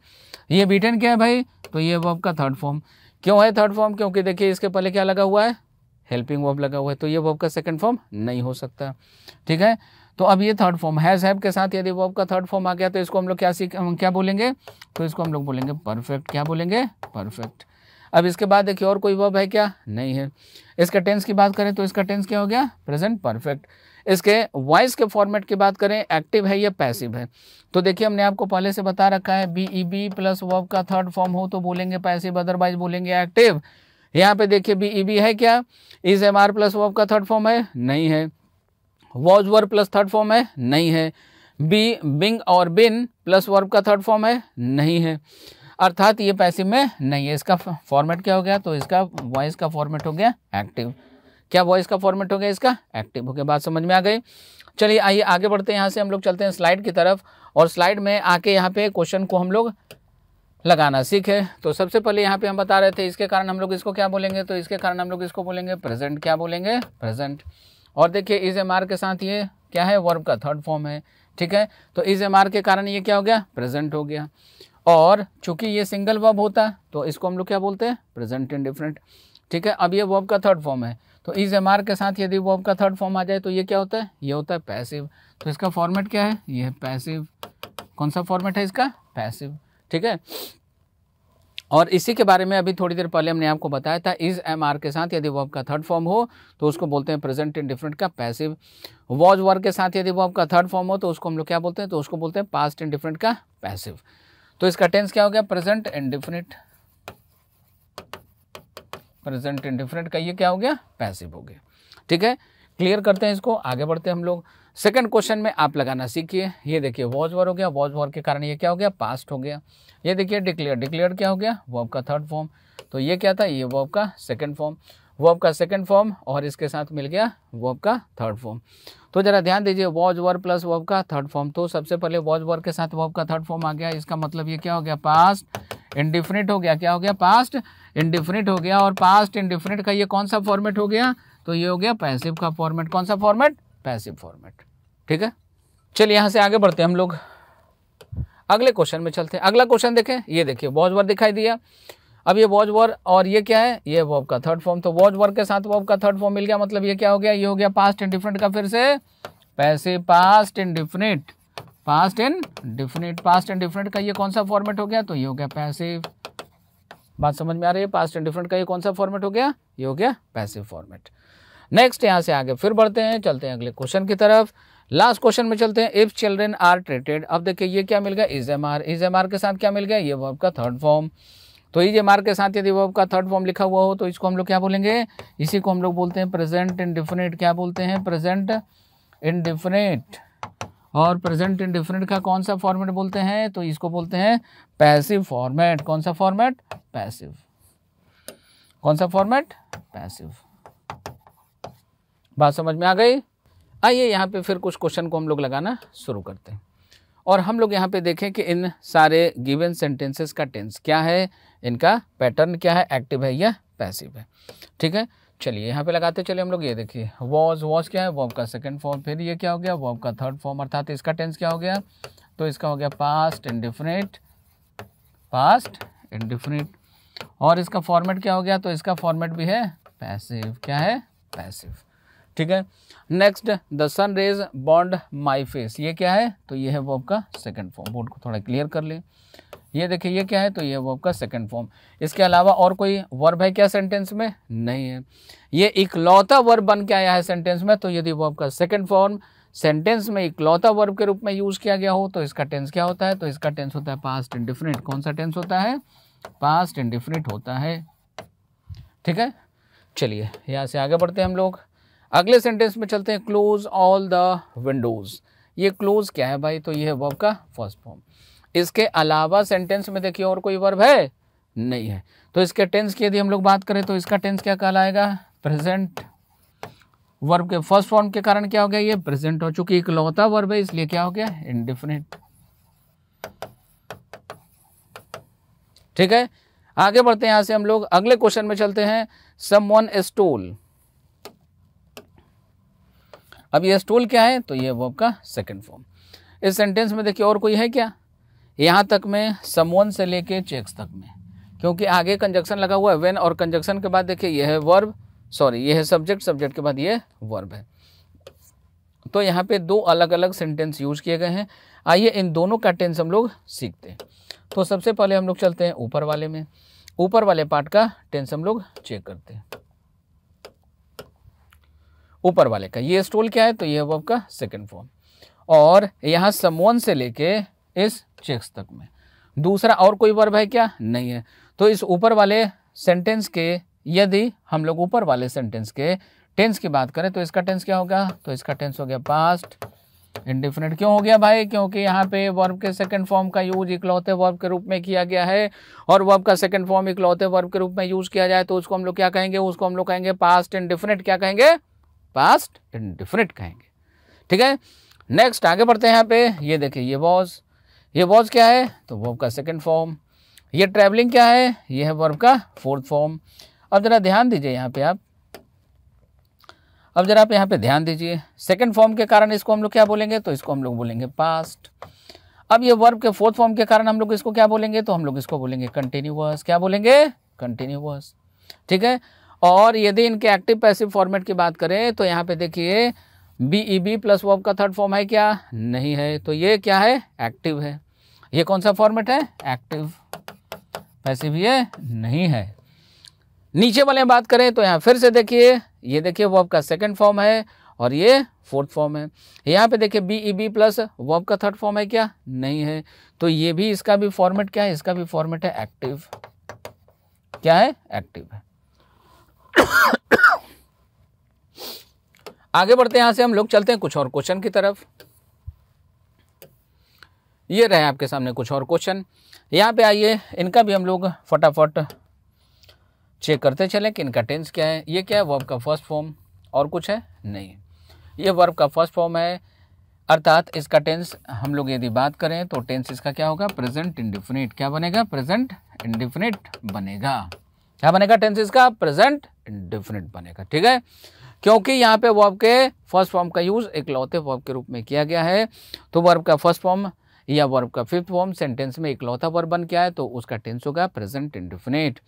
ये बीटन क्या है भाई तो ये वर्ब का थर्ड फॉर्म क्यों है थर्ड फॉर्म क्योंकि देखिए इसके पहले क्या लगा हुआ है हेल्पिंग वर्ब लगा हुआ है तो ये वर्ब का सेकंड फॉर्म नहीं हो सकता ठीक है तो अब ये थर्ड फॉर्म हैज हैव के साथ यदि वर्ब का थर्ड फॉर्म आ गया तो इसको हम लोग क्या सीख क्या बोलेंगे तो इसको हम लोग बोलेंगे परफेक्ट क्या बोलेंगे परफेक्ट अब इसके बाद देखिए और कोई वर्ब है क्या नहीं है इसका टेंस की बात करें तो इसका टेंस क्या हो गया प्रेजेंट परफेक्ट इसके वॉइस के फॉर्मेट की बात करें एक्टिव है या पैसिव है तो देखिए हमने आपको पहले से बता रखा है B E B plus verb का थर्ड फॉर्म हो तो बोलेंगे पैसिव अदरवाइज बोलेंगे एक्टिव यहाँ पे देखिए बी ई बी है क्या is am are plus verb का थर्ड फॉर्म है नहीं है was verb plus third form है नहीं है बी बिंग और बिन प्लस वर्ब का थर्ड फॉर्म है नहीं है अर्थात ये पैसिव में नहीं है इसका फॉर्मेट क्या हो गया तो इसका वॉइस का फॉर्मेट हो गया एक्टिव क्या वॉइस का फॉर्मेट हो गया इसका एक्टिव हो गया बात समझ में आ गई चलिए आइए आगे बढ़ते हैं यहाँ से हम लोग चलते हैं स्लाइड की तरफ और स्लाइड में आके यहाँ पे क्वेश्चन को हम लोग लगाना सीखे तो सबसे पहले यहाँ पे हम बता रहे थे इसके कारण हम लोग इसको क्या बोलेंगे तो इसके कारण हम लोग इसको बोलेंगे प्रेजेंट क्या बोलेंगे प्रेजेंट और देखिए इज एम आर के साथ ये क्या है वर्ब का थर्ड फॉर्म है ठीक है तो इज एम आर के कारण ये क्या हो गया प्रेजेंट हो गया और चूंकि ये सिंगल वर्ब होता है तो इसको हम लोग क्या बोलते हैं प्रेजेंट इन डिफरेंट ठीक है अब ये वर्ब का थर्ड फॉर्म है तो इज एम आर के साथ यदि वर्ब का थर्ड फॉर्म आ जाए तो ये क्या होता है ये होता है पैसिव तो इसका फॉर्मेट क्या है ये पैसिव कौन सा फॉर्मेट है इसका पैसिव ठीक है और इसी के बारे में अभी थोड़ी देर पहले हमने आपको बताया था इज एम आर के साथ यदि वर्ब का थर्ड फॉर्म हो तो उसको बोलते हैं प्रेजेंट इन डिफरेंट का पैसिव वॉज वर्ग के साथ यदि वर्ब का थर्ड फॉर्म हो तो उसको हम लोग क्या बोलते हैं तो उसको बोलते हैं पास्ट इन डिफरेंट का पैसिव तो इसका टेंस क्या हो गया present indifferent present indifferent का ये क्या हो गया पैसिव हो गया ठीक है क्लियर करते हैं इसको आगे बढ़ते हैं हम लोग सेकंड क्वेश्चन में आप लगाना सीखिए ये देखिए वॉज वॉर हो गया वॉज वॉर के कारण ये क्या हो गया पास्ट हो गया ये देखिए डिक्लेयर डिक्लेयर क्या हो गया वो का थर्ड फॉर्म तो ये क्या था ये वो का सेकंड फॉर्म वो का सेकंड फॉर्म और इसके साथ मिल गया वो का थर्ड फॉर्म तो जरा ध्यान दीजिए वॉज वर प्लस वो का थर्ड फॉर्म तो सबसे पहले वॉज वर के साथ वॉब का थर्ड फॉर्म आ गया इसका मतलब ये क्या हो गया पास्ट इंडिफिनिट हो गया क्या हो गया पास्ट इंडिफिनिट हो गया और पास्ट इंडिफिनिट का ये कौन सा फॉर्मेट हो गया तो ये हो गया पैसिव का फॉर्मेट कौन सा फॉर्मेट पैसिव फॉर्मेट ठीक है चलिए यहाँ से आगे बढ़ते हैं हम लोग अगले क्वेश्चन में चलते हैं अगला क्वेश्चन देखें ये देखिए वॉज वर दिखाई दिया अब ये वॉज वर और ये क्या है ये वॉब का थर्ड फॉर्म तो वॉज वर के साथ वॉब का थर्ड फॉर्म मिल गया मतलब ये क्या हो गया ये हो गया पास्ट इन डिफरेंट का फिर से पैसे past indifferent past indifferent past indifferent का ये कौन सा फॉर्मेट हो गया तो ये हो गया पैसे बात समझ में आ रही है पास्ट इन डिफरेंट का ये कौन सा फॉर्मेट हो गया ये हो गया पैसिव फॉर्मेट नेक्स्ट यहाँ से आगे फिर बढ़ते हैं चलते हैं अगले क्वेश्चन की तरफ लास्ट क्वेश्चन में चलते हैं इफ चिल्ड्रेन आर ट्रीटेड अब देखिए ये क्या मिल गया is am are is am are के साथ क्या मिल गया ये वर्ब का थर्ड फॉर्म तो इज एम आर के साथ यदि वर्ब का थर्ड फॉर्म लिखा हुआ हो तो इसको हम लोग क्या बोलेंगे इसी को हम लोग बोलते हैं प्रेजेंट इनडिफिनिट क्या बोलते हैं प्रेजेंट इनडिफिनिट और प्रेजेंट इनडिफिनिट का कौन सा फॉर्मेट बोलते हैं तो इसको बोलते हैं पैसिव फॉर्मेट कौन सा फॉर्मेट पैसिव कौन सा फॉर्मेट पैसिव बात समझ में आ गई आइए यहाँ पे फिर कुछ क्वेश्चन को हम लोग लगाना शुरू करते हैं और हम लोग यहाँ पे देखें कि इन सारे गिवन सेंटेंसेस का टेंस क्या है इनका पैटर्न क्या है एक्टिव है या पैसिव है ठीक है चलिए यहाँ पे लगाते चलिए हम लोग ये देखिए वॉज वॉज क्या है वॉब का सेकंड फॉर्म फिर ये क्या हो गया वॉब का थर्ड फॉर्म अर्थात इसका टेंस क्या हो गया तो इसका हो गया पास्ट इंडिफिनिट पास्ट इंडिफिनिट और इसका फॉर्मेट क्या हो गया तो इसका फॉर्मेट भी है पैसिव क्या है पैसिव ठीक है next the sun rays burnt my face ये क्या है तो ये है वो आपका सेकेंड फॉर्म बोर्ड को थोड़ा क्लियर कर ले ये देखिए ये क्या है तो ये वो आपका सेकंड फॉर्म इसके अलावा और कोई वर्ब है क्या सेंटेंस में नहीं है ये इकलौता वर्ब बन के आया है सेंटेंस में तो यदि वो आपका सेकंड फॉर्म सेंटेंस में इकलौता वर्ब के रूप में यूज़ किया गया हो तो इसका टेंस क्या होता है तो इसका टेंस होता है पास्ट इंडिफिनिट कौन सा टेंस होता है पास्ट इंडिफिनिट होता है ठीक है चलिए यहाँ से आगे बढ़ते हैं हम लोग अगले सेंटेंस में चलते हैं क्लोज ऑल द विंडोज़ ये क्लोज क्या है भाई तो ये है वर्ब का फर्स्ट फॉर्म इसके अलावा सेंटेंस में देखिए और कोई वर्ब है नहीं है तो इसके टेंस की यदि हम लोग बात करें तो इसका टेंस क्या कहलाएगा प्रेजेंट वर्ब के फर्स्ट फॉर्म के कारण क्या हो गया ये प्रेजेंट हो चुकी इकलौता वर्ब है इसलिए क्या हो गया इनडिफिनिट ठीक है आगे बढ़ते हैं यहां से हम लोग अगले क्वेश्चन में चलते हैं सम वन स्टोल अब ये स्टूल क्या है तो ये वर्ब का सेकेंड फॉर्म इस सेंटेंस में देखिए और कोई है क्या यहाँ तक में समवन से लेके चेक्स तक में क्योंकि आगे कंजक्शन लगा हुआ है वेन और कंजक्शन के बाद देखिए यह है वर्ब सॉरी यह है सब्जेक्ट सब्जेक्ट के बाद ये वर्ब है तो यहाँ पे दो अलग अलग सेंटेंस यूज किए गए हैं आइए इन दोनों का टेंस हम लोग सीखते हैं तो सबसे पहले हम लोग चलते हैं ऊपर वाले में ऊपर वाले पार्ट का टेंस हम लोग चेक करते हैं ऊपर वाले का ये स्टोल क्या है तो ये अब आपका सेकेंड फॉर्म और यहाँ समवन से लेके इस चेक्स तक में दूसरा और कोई वर्ब है क्या नहीं है तो इस ऊपर वाले सेंटेंस के यदि हम लोग ऊपर वाले सेंटेंस के टेंस की बात करें तो इसका टेंस क्या होगा तो इसका टेंस हो गया पास्ट इंडिफिनिट क्यों हो गया भाई क्योंकि यहाँ पे वर्ब के सेकंड फॉर्म का यूज इकलौते वर्ब के रूप में किया गया है और वर्ब का सेकंड फॉर्म इकलौते वर्ब के रूप में यूज किया जाए तो उसको हम लोग क्या कहेंगे उसको हम लोग कहेंगे पास्ट इंडिफिनिट क्या कहेंगे पास्ट इंडिफिनिट कहेंगे ठीक है नेक्स्ट आगे बढ़ते हैं यहाँ पे ये देखिए ये वॉज ये वॉज क्या है तो वर्ब का सेकंड फॉर्म ये ट्रैवलिंग क्या है ये है वर्ब का फोर्थ फॉर्म अब ज़रा ध्यान दीजिए यहाँ पे आप अब ज़रा आप यहाँ पे ध्यान दीजिए सेकंड फॉर्म के कारण इसको हम लोग क्या बोलेंगे तो इसको हम लोग बोलेंगे पास्ट अब ये वर्ब के फोर्थ फॉर्म के कारण हम लोग इसको क्या बोलेंगे तो हम लोग इसको बोलेंगे कंटिन्यूअस क्या बोलेंगे कंटिन्यूअस ठीक है और यदि इनके एक्टिव पैसिव फॉर्मेट की बात करें तो यहाँ पे देखिए B E B plus verb का थर्ड फॉर्म है क्या नहीं है तो ये क्या है एक्टिव है ये कौन सा फॉर्मेट है एक्टिव पैसिव ये नहीं है नीचे वाले बात करें तो यहाँ फिर से देखिए ये देखिए वर्ब का सेकेंड फॉर्म है और ये फोर्थ फॉर्म है यहाँ पे देखिए B E B plus verb का थर्ड फॉर्म है क्या नहीं है तो ये भी इसका भी फॉर्मेट क्या है इसका भी फॉर्मेट है एक्टिव क्या है एक्टिव है आगे बढ़ते हैं यहां से हम लोग चलते हैं कुछ और क्वेश्चन की तरफ ये रहे आपके सामने कुछ और क्वेश्चन यहां पे आइए इनका भी हम लोग फटाफट चेक करते चलें कि इनका टेंस क्या है ये क्या है वर्ब का फर्स्ट फॉर्म और कुछ है नहीं ये वर्ब का फर्स्ट फॉर्म है अर्थात इसका टेंस हम लोग यदि बात करें तो टेंस इसका क्या होगा प्रेजेंट इंडिफिनिट क्या बनेगा प्रेजेंट इंडिफिनिट बनेगा क्या बनेगा टेंस इसका प्रेजेंट इंडिफिनिट बनेगा ठीक है क्योंकि यहाँ पे वर्ब के फर्स्ट फॉर्म का यूज एक लौते वर्ब के रूप में किया गया है तो वर्ब का फर्स्ट फॉर्म या वर्ब का फिफ्थ फॉर्म सेंटेंस में एक लौता वर्ब बन गया है तो उसका टेंस होगा प्रेजेंट इंडिफिनेट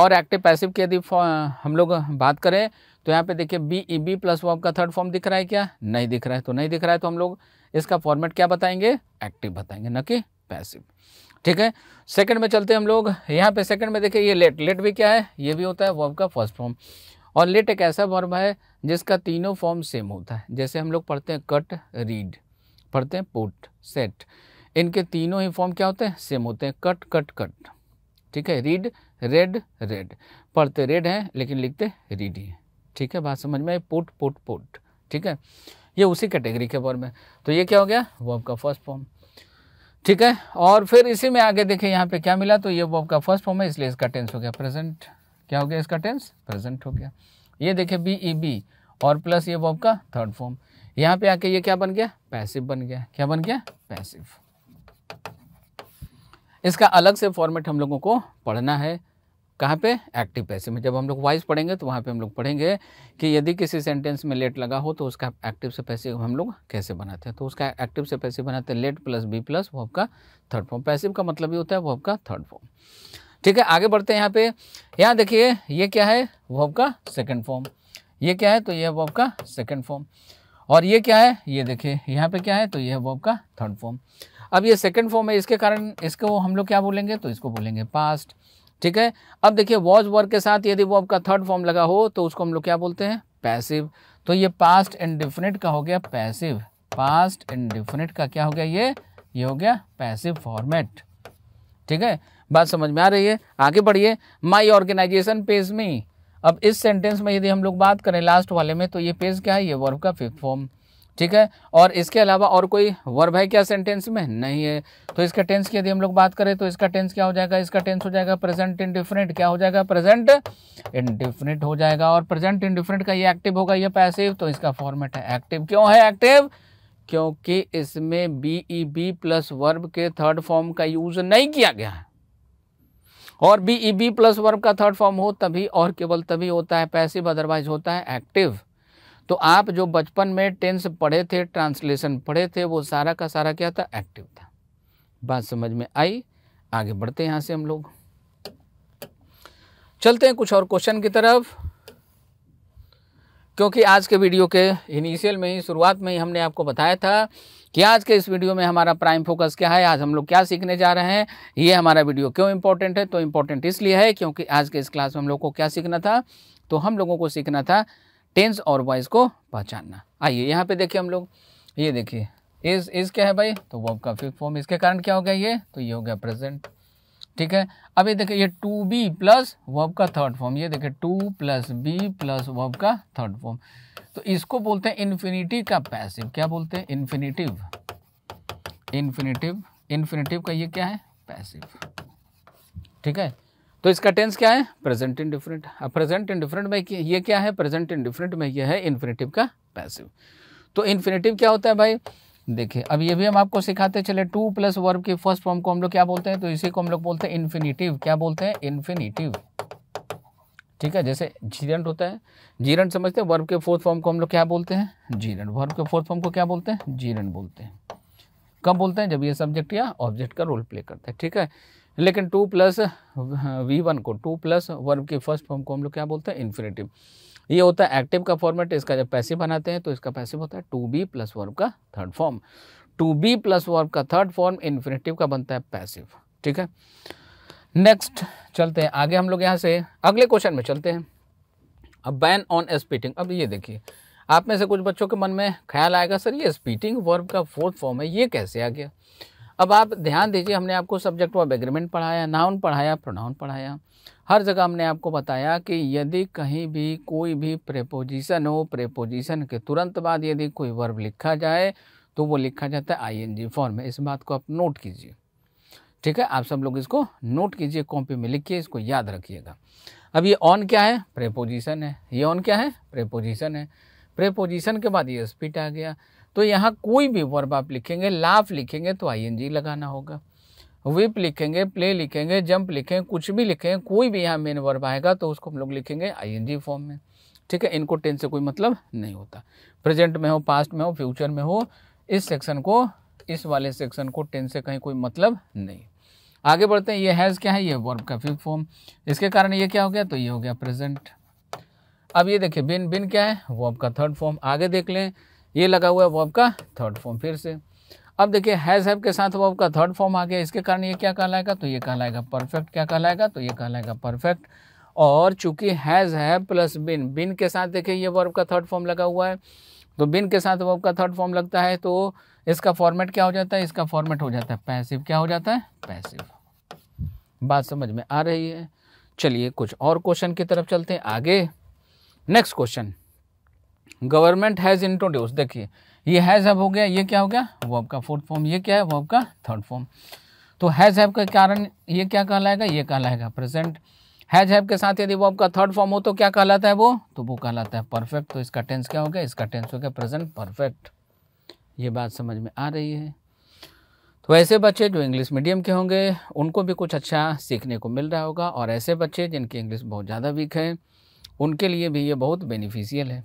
और एक्टिव पैसिव की यदि हम लोग बात करें तो यहाँ पे देखिए B E B plus verb का थर्ड फॉर्म दिख रहा है क्या नहीं दिख रहा है तो नहीं दिख रहा है तो हम लोग इसका फॉर्मेट क्या बताएंगे एक्टिव बताएंगे न कि पैसिव ठीक है सेकंड में चलते हैं हम लोग यहाँ पे सेकंड में देखिए ये लेट लेट भी क्या है ये भी होता है वर्ब का फर्स्ट फॉर्म और लेट एक ऐसा वर्ब है जिसका तीनों फॉर्म सेम होता है जैसे हम लोग पढ़ते हैं कट रीड पढ़ते हैं पुट सेट इनके तीनों ही फॉर्म क्या होते हैं सेम होते हैं कट कट कट ठीक है रीड रेड रेड पढ़ते रेड हैं लेकिन लिखते रीड ही ठीक है बात समझ में आई पुट पुट पुट ठीक है ये उसी कैटेगरी के वर्ब है तो ये क्या हो गया वर्ब का फर्स्ट फॉर्म ठीक है और फिर इसी में आगे देखें यहाँ पे क्या मिला तो ये वो आपका फर्स्ट फॉर्म है इसलिए इसका टेंस हो गया प्रेजेंट क्या हो गया इसका टेंस प्रेजेंट हो गया ये देखें बी ई बी और प्लस ये वो आपका थर्ड फॉर्म यहाँ पे आके ये क्या बन गया पैसिव बन गया क्या बन गया पैसिव इसका अलग से फॉर्मेट हम लोगों को पढ़ना है कहाँ पे एक्टिव पैसिव में जब हम लोग वाइज पढ़ेंगे तो वहाँ पे हम लोग पढ़ेंगे कि यदि किसी सेंटेंस में लेट लगा हो तो उसका एक्टिव से पैसिव हम लोग कैसे बनाते हैं तो उसका एक्टिव से पैसिव बनाते हैं लेट प्लस बी प्लस वो आपका थर्ड फॉर्म पैसिव का मतलब ये होता है वो आपका थर्ड फॉर्म ठीक है आगे बढ़ते हैं यहाँ पे यहाँ देखिए ये क्या है वो आपका सेकेंड फॉर्म ये क्या है तो ये वो आपका सेकेंड फॉर्म और ये क्या है ये देखिए यहाँ पे क्या है तो ये वो आपका थर्ड फॉर्म अब ये सेकेंड फॉर्म है इसके कारण इसको हम लोग क्या बोलेंगे तो इसको बोलेंगे पास्ट ठीक है अब देखिए वॉज वर्ग के साथ यदि वो आपका थर्ड फॉर्म लगा हो तो उसको हम लोग क्या बोलते हैं पैसिव तो ये पास्ट इंडिफिनिट का हो गया पैसिव पास्ट इंडिफिनिट का क्या हो गया ये ये हो गया पैसिव फॉर्मेट ठीक है बात समझ में आ रही है आगे बढ़िए माई ऑर्गेनाइजेशन पेज में अब इस सेंटेंस में यदि हम लोग बात करें लास्ट वाले में तो ये पेज क्या है ये वर्क का फिफ्थ फॉर्म ठीक है और इसके अलावा और कोई वर्ब है क्या सेंटेंस में नहीं है तो इसका टेंस की यदि हम लोग बात करें तो इसका टेंस क्या हो जाएगा इसका टेंस हो जाएगा प्रेजेंट इनडिफरेंट क्या हो जाएगा प्रेजेंट इनडिफरेंट हो जाएगा और प्रेजेंट इनडिफरेंट का ये एक्टिव होगा ये पैसिव तो इसका फॉर्मेट है एक्टिव क्यों है एक्टिव क्योंकि इसमें B E B plus verb के थर्ड फॉर्म का यूज नहीं किया गया है और B E B plus verb का थर्ड फॉर्म हो तभी और केवल तभी होता है पैसिव अदरवाइज होता है एक्टिव तो आप जो बचपन में टेंस पढ़े थे ट्रांसलेशन पढ़े थे वो सारा का सारा क्या था एक्टिव था बात समझ में आई आगे बढ़ते हैं से हम लोग चलते हैं कुछ और क्वेश्चन की तरफ क्योंकि आज के वीडियो के इनिशियल में ही शुरुआत में ही हमने आपको बताया था कि आज के इस वीडियो में हमारा प्राइम फोकस क्या है आज हम लोग क्या सीखने जा रहे हैं ये हमारा वीडियो क्यों इम्पोर्टेंट है तो इम्पोर्टेंट इसलिए है क्योंकि आज के इस क्लास में हम लोग को क्या सीखना था तो हम लोगों को सीखना था टेंस और वॉइस को पहचानना आइए यहाँ पे देखिए हम लोग ये देखिए इज इज क्या है भाई तो वर्ब का फिफ्थ फॉर्म इसके कारण क्या हो गया ये तो ये हो गया प्रेजेंट ठीक है अब ये देखिए ये टू बी प्लस वर्ब का थर्ड फॉर्म ये देखिए to plus be plus verb का थर्ड फॉर्म तो इसको बोलते हैं इन्फिनिटी का पैसिव क्या बोलते हैं इन्फिनिटिव इन्फिनिटिव इन्फिनिटिव का ये क्या है पैसिव ठीक है तो इसका टेंस क्या है present indefinite present indefinite ये क्या है प्रेजेंट इन डिफरेंट में ये है इन्फिनेटिव का पैसिव तो इन्फिनेटिव क्या होता है भाई देखिए अब ये भी हम आपको सिखाते चले टू प्लस वर्ब की फर्स्ट फॉर्म को हम लोग क्या बोलते हैं तो इसी को हम लोग बोलते हैं इन्फिनेटिव क्या बोलते हैं इन्फिनेटिव ठीक है जैसे जीरंट होता है जीरंट समझते हैं वर्ब के फोर्थ फॉर्म को हम लोग क्या बोलते हैं जीरंट वर्ब के फोर्थ फॉर्म को क्या बोलते हैं जीरंट बोलते हैं कब बोलते हैं जब ये सब्जेक्ट या ऑब्जेक्ट का रोल प्ले करता है ठीक है लेकिन टू प्लस वी वन को टू प्लस वर्ब की फर्स्ट फॉर्म को हम लोग क्या बोलते हैं इन्फिनेटिव ये होता है एक्टिव का फॉर्मेट इसका जब पैसिव बनाते हैं तो इसका पैसिव होता है टू बी प्लस वर्ब का third form to be plus verb का थर्ड फॉर्म इन्फिनेटिव का बनता है पैसिव ठीक है नेक्स्ट चलते हैं आगे हम लोग यहाँ से अगले क्वेश्चन में चलते हैं अब बैन ऑन स्पीटिंग अब ये देखिए आप में से कुछ बच्चों के मन में ख्याल आएगा सर ये स्पीटिंग वर्ब का फोर्थ फॉर्म है ये कैसे आ गया अब आप ध्यान दीजिए हमने आपको सब्जेक्ट ऑफ एग्रीमेंट पढ़ाया नाउन पढ़ाया प्रोनाउन पढ़ाया हर जगह हमने आपको बताया कि यदि कहीं भी कोई भी प्रेपोजिशन हो प्रेपोजिशन के तुरंत बाद यदि कोई वर्ब लिखा जाए तो वो लिखा जाता है आईएनजी फॉर्म में इस बात को आप नोट कीजिए ठीक है आप सब लोग इसको नोट कीजिए कॉपी में लिखिए इसको याद रखिएगा अब ये ऑन क्या है प्रेपोजिशन है ये ऑन क्या है प्रेपोजिशन है प्रेपोजिशन के बाद ये स्पीट आ गया तो यहाँ कोई भी वर्ब आप लिखेंगे लाफ लिखेंगे तो आईएनजी लगाना होगा विप लिखेंगे प्ले लिखेंगे जंप लिखेंगे कुछ भी लिखेंगे कोई भी यहाँ मेन वर्ब आएगा तो उसको हम लोग लिखेंगे आईएनजी फॉर्म में ठीक है इनको टेंस से कोई मतलब नहीं होता प्रेजेंट में हो पास्ट में हो फ्यूचर में हो इस सेक्शन को इस वाले सेक्शन को टेंस से कहीं कोई मतलब नहीं आगे बढ़ते हैं ये हैज़ क्या है ये वर्ब का फिफ्थ फॉर्म इसके कारण ये क्या हो गया तो ये हो गया प्रेजेंट अब ये देखिए बिन बिन क्या है वर्ब का थर्ड फॉर्म आगे देख लें ये लगा हुआ है वो का थर्ड फॉर्म फिर से अब देखिए हैज़ हैव के साथ वो का थर्ड फॉर्म आ गया इसके कारण ये क्या कहलाएगा तो ये कहलाएगा परफेक्ट क्या कहलाएगा तो ये कहलाएगा परफेक्ट और चूंकि has have plus been been के साथ देखिए ये वर्ब का थर्ड फॉर्म लगा हुआ है तो बिन के साथ वर्ब का थर्ड फॉर्म लगता है तो इसका फॉर्मेट क्या हो जाता है इसका फॉर्मेट हो जाता है पैसिव क्या हो जाता है पैसिव बात समझ में आ रही है चलिए कुछ और क्वेश्चन की तरफ चलते हैं आगे next question government has introduce देखिए ये हैज़ हैव हो गया ये क्या हो गया वो आपका फोर्थ फॉर्म ये क्या है वो आपका थर्ड फॉर्म तो हैज़ हैव के कारण ये क्या कहलाएगा ये कहलाएगा प्रेजेंट हैज हैव के साथ यदि वो आपका थर्ड फॉर्म हो तो क्या कहलाता है वो तो वो कहलाता है परफेक्ट तो इसका टेंस क्या हो गया इसका टेंस हो गया प्रेजेंट परफेक्ट ये बात समझ में आ रही है तो ऐसे बच्चे जो इंग्लिश मीडियम के होंगे उनको भी कुछ अच्छा सीखने को मिल रहा होगा और ऐसे बच्चे जिनकी इंग्लिश बहुत ज़्यादा वीक है उनके लिए भी ये बहुत बेनिफिशियल है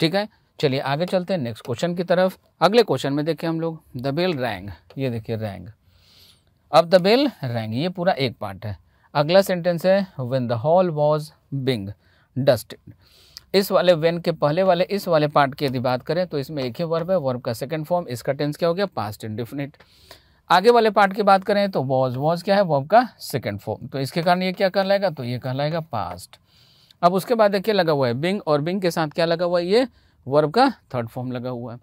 ठीक है चलिए आगे चलते हैं नेक्स्ट क्वेश्चन की तरफ अगले क्वेश्चन में देखिए हम लोग द बेल रैंग ये देखिए रैंग अब द बेल रैंग ये पूरा एक पार्ट है अगला सेंटेंस है when the hall was being dusted इस वाले वेन के पहले वाले इस वाले पार्ट की यदि बात करें तो इसमें एक ही वर्ब है वर्ब का सेकंड फॉर्म इसका टेंस क्या हो गया पास्ट इंडिफिनिट आगे वाले पार्ट की बात करें तो वॉज वॉज क्या है वर्ब का सेकंड फॉर्म तो इसके कारण ये क्या कहलाएगा तो ये कहलाएगा पास्ट अब उसके बाद देखिए लगा हुआ है बिंग और बिंग के साथ क्या लगा हुआ है ये वर्ब का थर्ड फॉर्म लगा हुआ है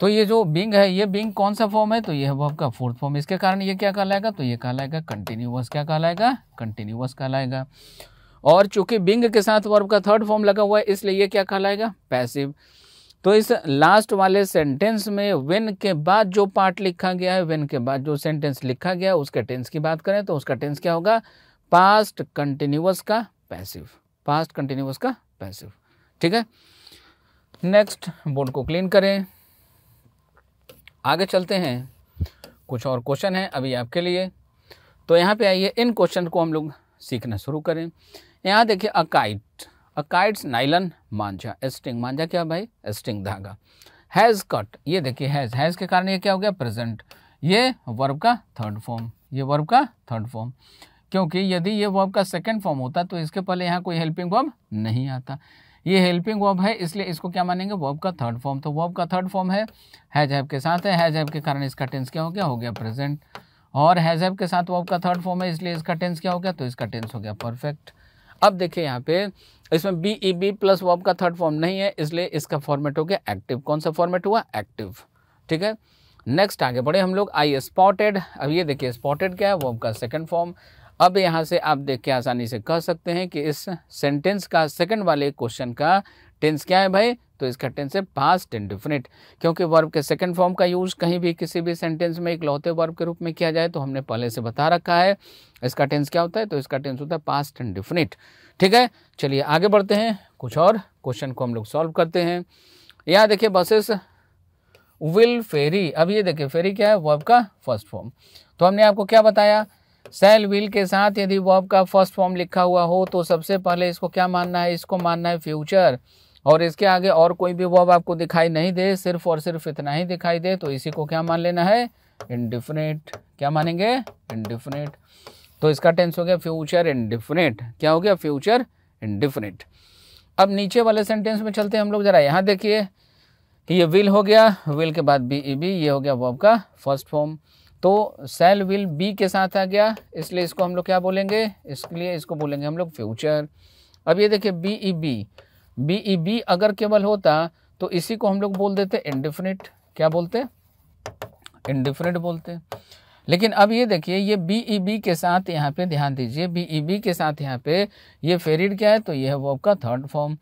तो ये जो बिंग है ये बिंग कौन सा फॉर्म है तो ये है वर्ब का फोर्थ फॉर्म इसके कारण ये क्या कहलाएगा तो ये कहलाएगा कंटिन्यूअस क्या कहलाएगा कंटिन्यूअस कहलाएगा और चूंकि बिंग के साथ वर्ब का थर्ड फॉर्म लगा हुआ है इसलिए ये क्या कहलाएगा पैसिव तो इस लास्ट वाले सेंटेंस में वेन के बाद जो पार्ट लिखा गया है वेन के बाद जो सेंटेंस लिखा गया है उसके टेंस की बात करें तो उसका टेंस क्या होगा पास्ट कंटिन्यूअस का पैसिव पास्ट कंटिन्यूस का पैसिव ठीक है नेक्स्ट बोर्ड को क्लीन करें आगे चलते हैं कुछ और क्वेश्चन हैं अभी आपके लिए तो यहाँ पे आइए इन क्वेश्चन को हम लोग सीखना शुरू करें यहाँ देखिए अकाइट अकाइट्स नाइलन मांझा एस्टिंग मांझा क्या भाई एस्टिंग धागा हैज़ कट ये देखिए हैज़ हैज़ के कारण ये क्या हो गया प्रेजेंट ये वर्ब का थर्ड फॉर्म ये वर्ब का थर्ड फॉर्म क्योंकि यदि ये वर्ब का सेकेंड फॉर्म होता तो इसके पहले यहाँ कोई हेल्पिंग वर्ब नहीं आता ये हेल्पिंग वर्ब है इसलिए इसको क्या मानेंगे वर्ब का थर्ड फॉर्म तो वर्ब का थर्ड फॉर्म है हैज हैव के साथ है हैज हैव के कारण इसका टेंस क्या हो गया हो गया प्रेजेंट और हैज हैव के साथ वर्ब का थर्ड फॉर्म है इसलिए इसका टेंस क्या हो गया तो इसका टेंस हो गया परफेक्ट अब देखिए यहाँ पे इसमें B E B plus verb का थर्ड फॉर्म नहीं है इसलिए इसका फॉर्मेट हो गया एक्टिव कौन सा फॉर्मेट हुआ एक्टिव ठीक है नेक्स्ट आगे बढ़े हम लोग आई स्पॉटेड अब ये देखिए स्पॉटेड क्या है वर्ब का सेकंड फॉर्म अब यहाँ से आप देख के आसानी से कह सकते हैं कि इस सेंटेंस का सेकंड वाले क्वेश्चन का टेंस क्या है भाई तो इसका टेंस है पास्ट डिफिनिट क्योंकि वर्ब के सेकंड फॉर्म का यूज़ कहीं भी किसी भी सेंटेंस में एक लौते वर्ब के रूप में किया जाए तो हमने पहले से बता रखा है इसका टेंस क्या होता है तो इसका टेंस होता है पास्ट डिफिनिट ठीक है चलिए आगे बढ़ते हैं कुछ और क्वेश्चन को हम लोग सॉल्व करते हैं यहाँ देखिए बसेस विल फेरी अब ये देखिए फेरी क्या है वर्ब का फर्स्ट फॉर्म तो हमने आपको क्या बताया सेल विल के साथ यदि वर्ब का फर्स्ट फॉर्म लिखा हुआ हो तो सबसे पहले इसको क्या मानना है इसको मानना है फ्यूचर और इसके आगे और कोई भी वर्ब आपको दिखाई नहीं दे सिर्फ और सिर्फ इतना ही दिखाई दे तो इसी को क्या मान लेना है इनडिफिनेट क्या मानेंगे इनडिफिनेट तो इसका टेंस हो गया फ्यूचर इनडिफिनेट क्या हो गया फ्यूचर इनडिफिनेट अब नीचे वाले सेंटेंस में चलते हैं हम लोग जरा यहाँ देखिए कि ये विल हो गया विल के बाद बी ई बी ये हो गया वर्ब का फर्स्ट फॉर्म तो सेल विल बी के साथ आ गया इसलिए इसको हम लोग क्या बोलेंगे इसलिए इसको बोलेंगे हम लोग फ्यूचर अब ये देखिए B E B B E B अगर केवल होता तो इसी को हम लोग बोल देते इंडिफिनिट क्या बोलते इंडिफिनिट बोलते लेकिन अब ये देखिए ये बी ई बी के साथ यहाँ पे ध्यान दीजिए बी ई बी के साथ यहाँ पे ये फेरिड क्या है तो ये है वो आपका थर्ड फॉर्म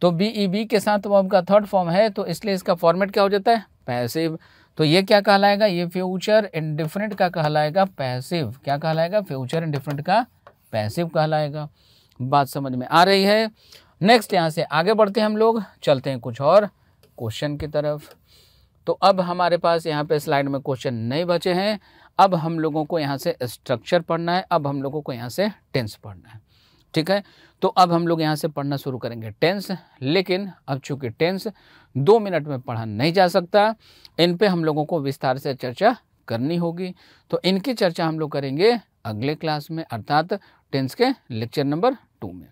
तो बी ई बी के साथ वो आपका थर्ड फॉर्म है तो इसलिए इसका फॉर्मेट क्या हो जाता है पैसिव तो ये क्या कहलाएगा ये फ्यूचर इंडिफरेंट का कहलाएगा पैसिव क्या कहलाएगा फ्यूचर इंडिफरेंट का पैसिव कहलाएगा बात समझ में आ रही है नेक्स्ट यहाँ से आगे बढ़ते हैं हम लोग चलते हैं कुछ और क्वेश्चन की तरफ तो अब हमारे पास यहाँ पे स्लाइड में क्वेश्चन नहीं बचे हैं अब हम लोगों को यहाँ से स्ट्रक्चर पढ़ना है अब हम लोगों को यहाँ से टेंस पढ़ना है ठीक है तो अब हम लोग यहाँ से पढ़ना शुरू करेंगे टेंस लेकिन अब चूंकि टेंस दो मिनट में पढ़ा नहीं जा सकता इन पे हम लोगों को विस्तार से चर्चा करनी होगी तो इनकी चर्चा हम लोग करेंगे अगले क्लास में अर्थात टेंस के लेक्चर नंबर टू में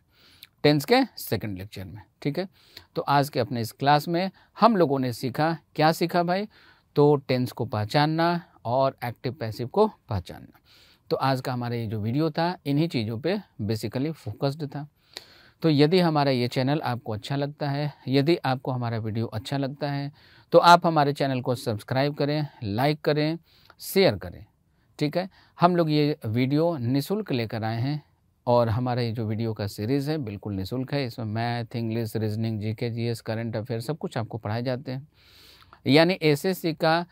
टेंस के सेकंड लेक्चर में ठीक है तो आज के अपने इस क्लास में हम लोगों ने सीखा क्या सीखा भाई तो टेंस को पहचानना और एक्टिव पैसिव को पहचानना तो आज का हमारा ये जो वीडियो था इन्हीं चीज़ों पे बेसिकली फोकस्ड था तो यदि हमारा ये चैनल आपको अच्छा लगता है यदि आपको हमारा वीडियो अच्छा लगता है तो आप हमारे चैनल को सब्सक्राइब करें लाइक करें शेयर करें ठीक है हम लोग ये वीडियो निःशुल्क लेकर आए हैं और हमारा ये जो वीडियो का सीरीज़ है बिल्कुल निःशुल्क है इसमें मैथ इंग्लिश रीजनिंग जी के जी एस करंट अफेयर सब कुछ आपको पढ़ाए जाते हैं यानी एस एस सी का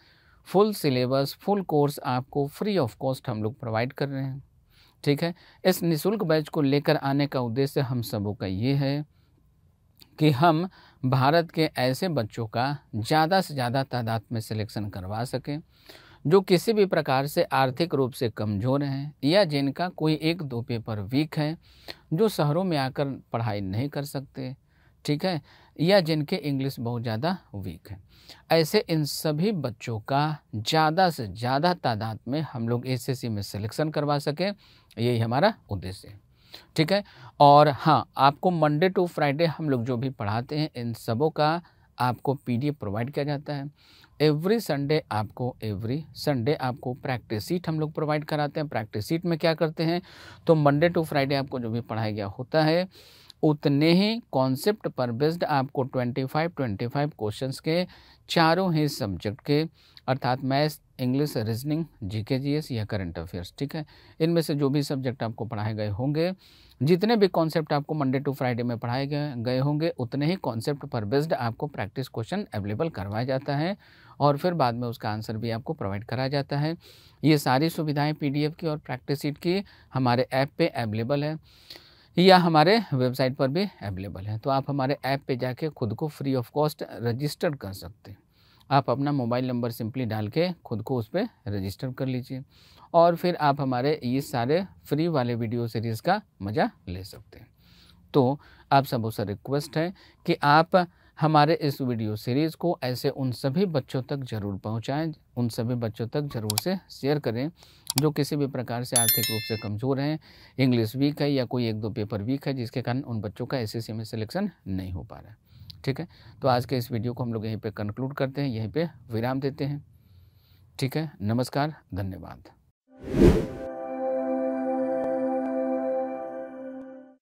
फुल सिलेबस फुल कोर्स आपको फ्री ऑफ कॉस्ट हम लोग प्रोवाइड कर रहे हैं ठीक है इस निशुल्क बैच को लेकर आने का उद्देश्य हम सबों का ये है कि हम भारत के ऐसे बच्चों का ज़्यादा से ज़्यादा तादाद में सिलेक्शन करवा सकें जो किसी भी प्रकार से आर्थिक रूप से कमज़ोर हैं या जिनका कोई एक दो पेपर वीक है जो शहरों में आकर पढ़ाई नहीं कर सकते ठीक है या जिनके इंग्लिश बहुत ज़्यादा वीक है ऐसे इन सभी बच्चों का ज़्यादा से ज़्यादा तादाद में हम लोग एस में सिलेक्शन करवा सकें यही हमारा उद्देश्य है ठीक है और हाँ आपको मंडे टू फ्राइडे हम लोग जो भी पढ़ाते हैं इन सबों का आपको पीडीएफ प्रोवाइड किया जाता है एवरी संडे आपको एवरी संडे आपको प्रैक्टिस सीट हम लोग प्रोवाइड कराते हैं प्रैक्टिस सीट में क्या करते हैं तो मंडे टू फ्राइडे आपको जो भी पढ़ाया गया होता है उतने ही कॉन्सेप्ट पर बेस्ड आपको 25 25 क्वेश्चंस के चारों ही सब्जेक्ट के अर्थात maths English reasoning GK GS या करंट अफेयर्स ठीक है इनमें से जो भी सब्जेक्ट आपको पढ़ाए गए होंगे जितने भी कॉन्सेप्ट आपको मंडे टू फ्राइडे में पढ़ाए गए गए होंगे उतने ही कॉन्सेप्ट पर बेस्ड आपको प्रैक्टिस क्वेश्चन अवेलेबल करवाया जाता है और फिर बाद में उसका आंसर भी आपको प्रोवाइड कराया जाता है ये सारी सुविधाएँ पी की और प्रैक्टिस सीट की हमारे ऐप पर अवेलेबल है या हमारे वेबसाइट पर भी अवेलेबल है तो आप हमारे ऐप पे जाके खुद को फ्री ऑफ कॉस्ट रजिस्टर कर सकते हैं आप अपना मोबाइल नंबर सिंपली डाल के खुद को उस पर रजिस्टर कर लीजिए और फिर आप हमारे ये सारे फ्री वाले वीडियो सीरीज़ का मज़ा ले सकते हैं तो आप सबों से रिक्वेस्ट है कि आप हमारे इस वीडियो सीरीज़ को ऐसे उन सभी बच्चों तक ज़रूर पहुँचाएँ उन सभी बच्चों तक ज़रूर से शेयर करें जो किसी भी प्रकार से आर्थिक रूप से कमज़ोर हैं इंग्लिश वीक है या कोई एक दो पेपर वीक है जिसके कारण उन बच्चों का एसएससी में सिलेक्शन नहीं हो पा रहा है ठीक है तो आज के इस वीडियो को हम लोग यहीं पे कंक्लूड करते हैं यहीं पे विराम देते हैं ठीक है नमस्कार धन्यवाद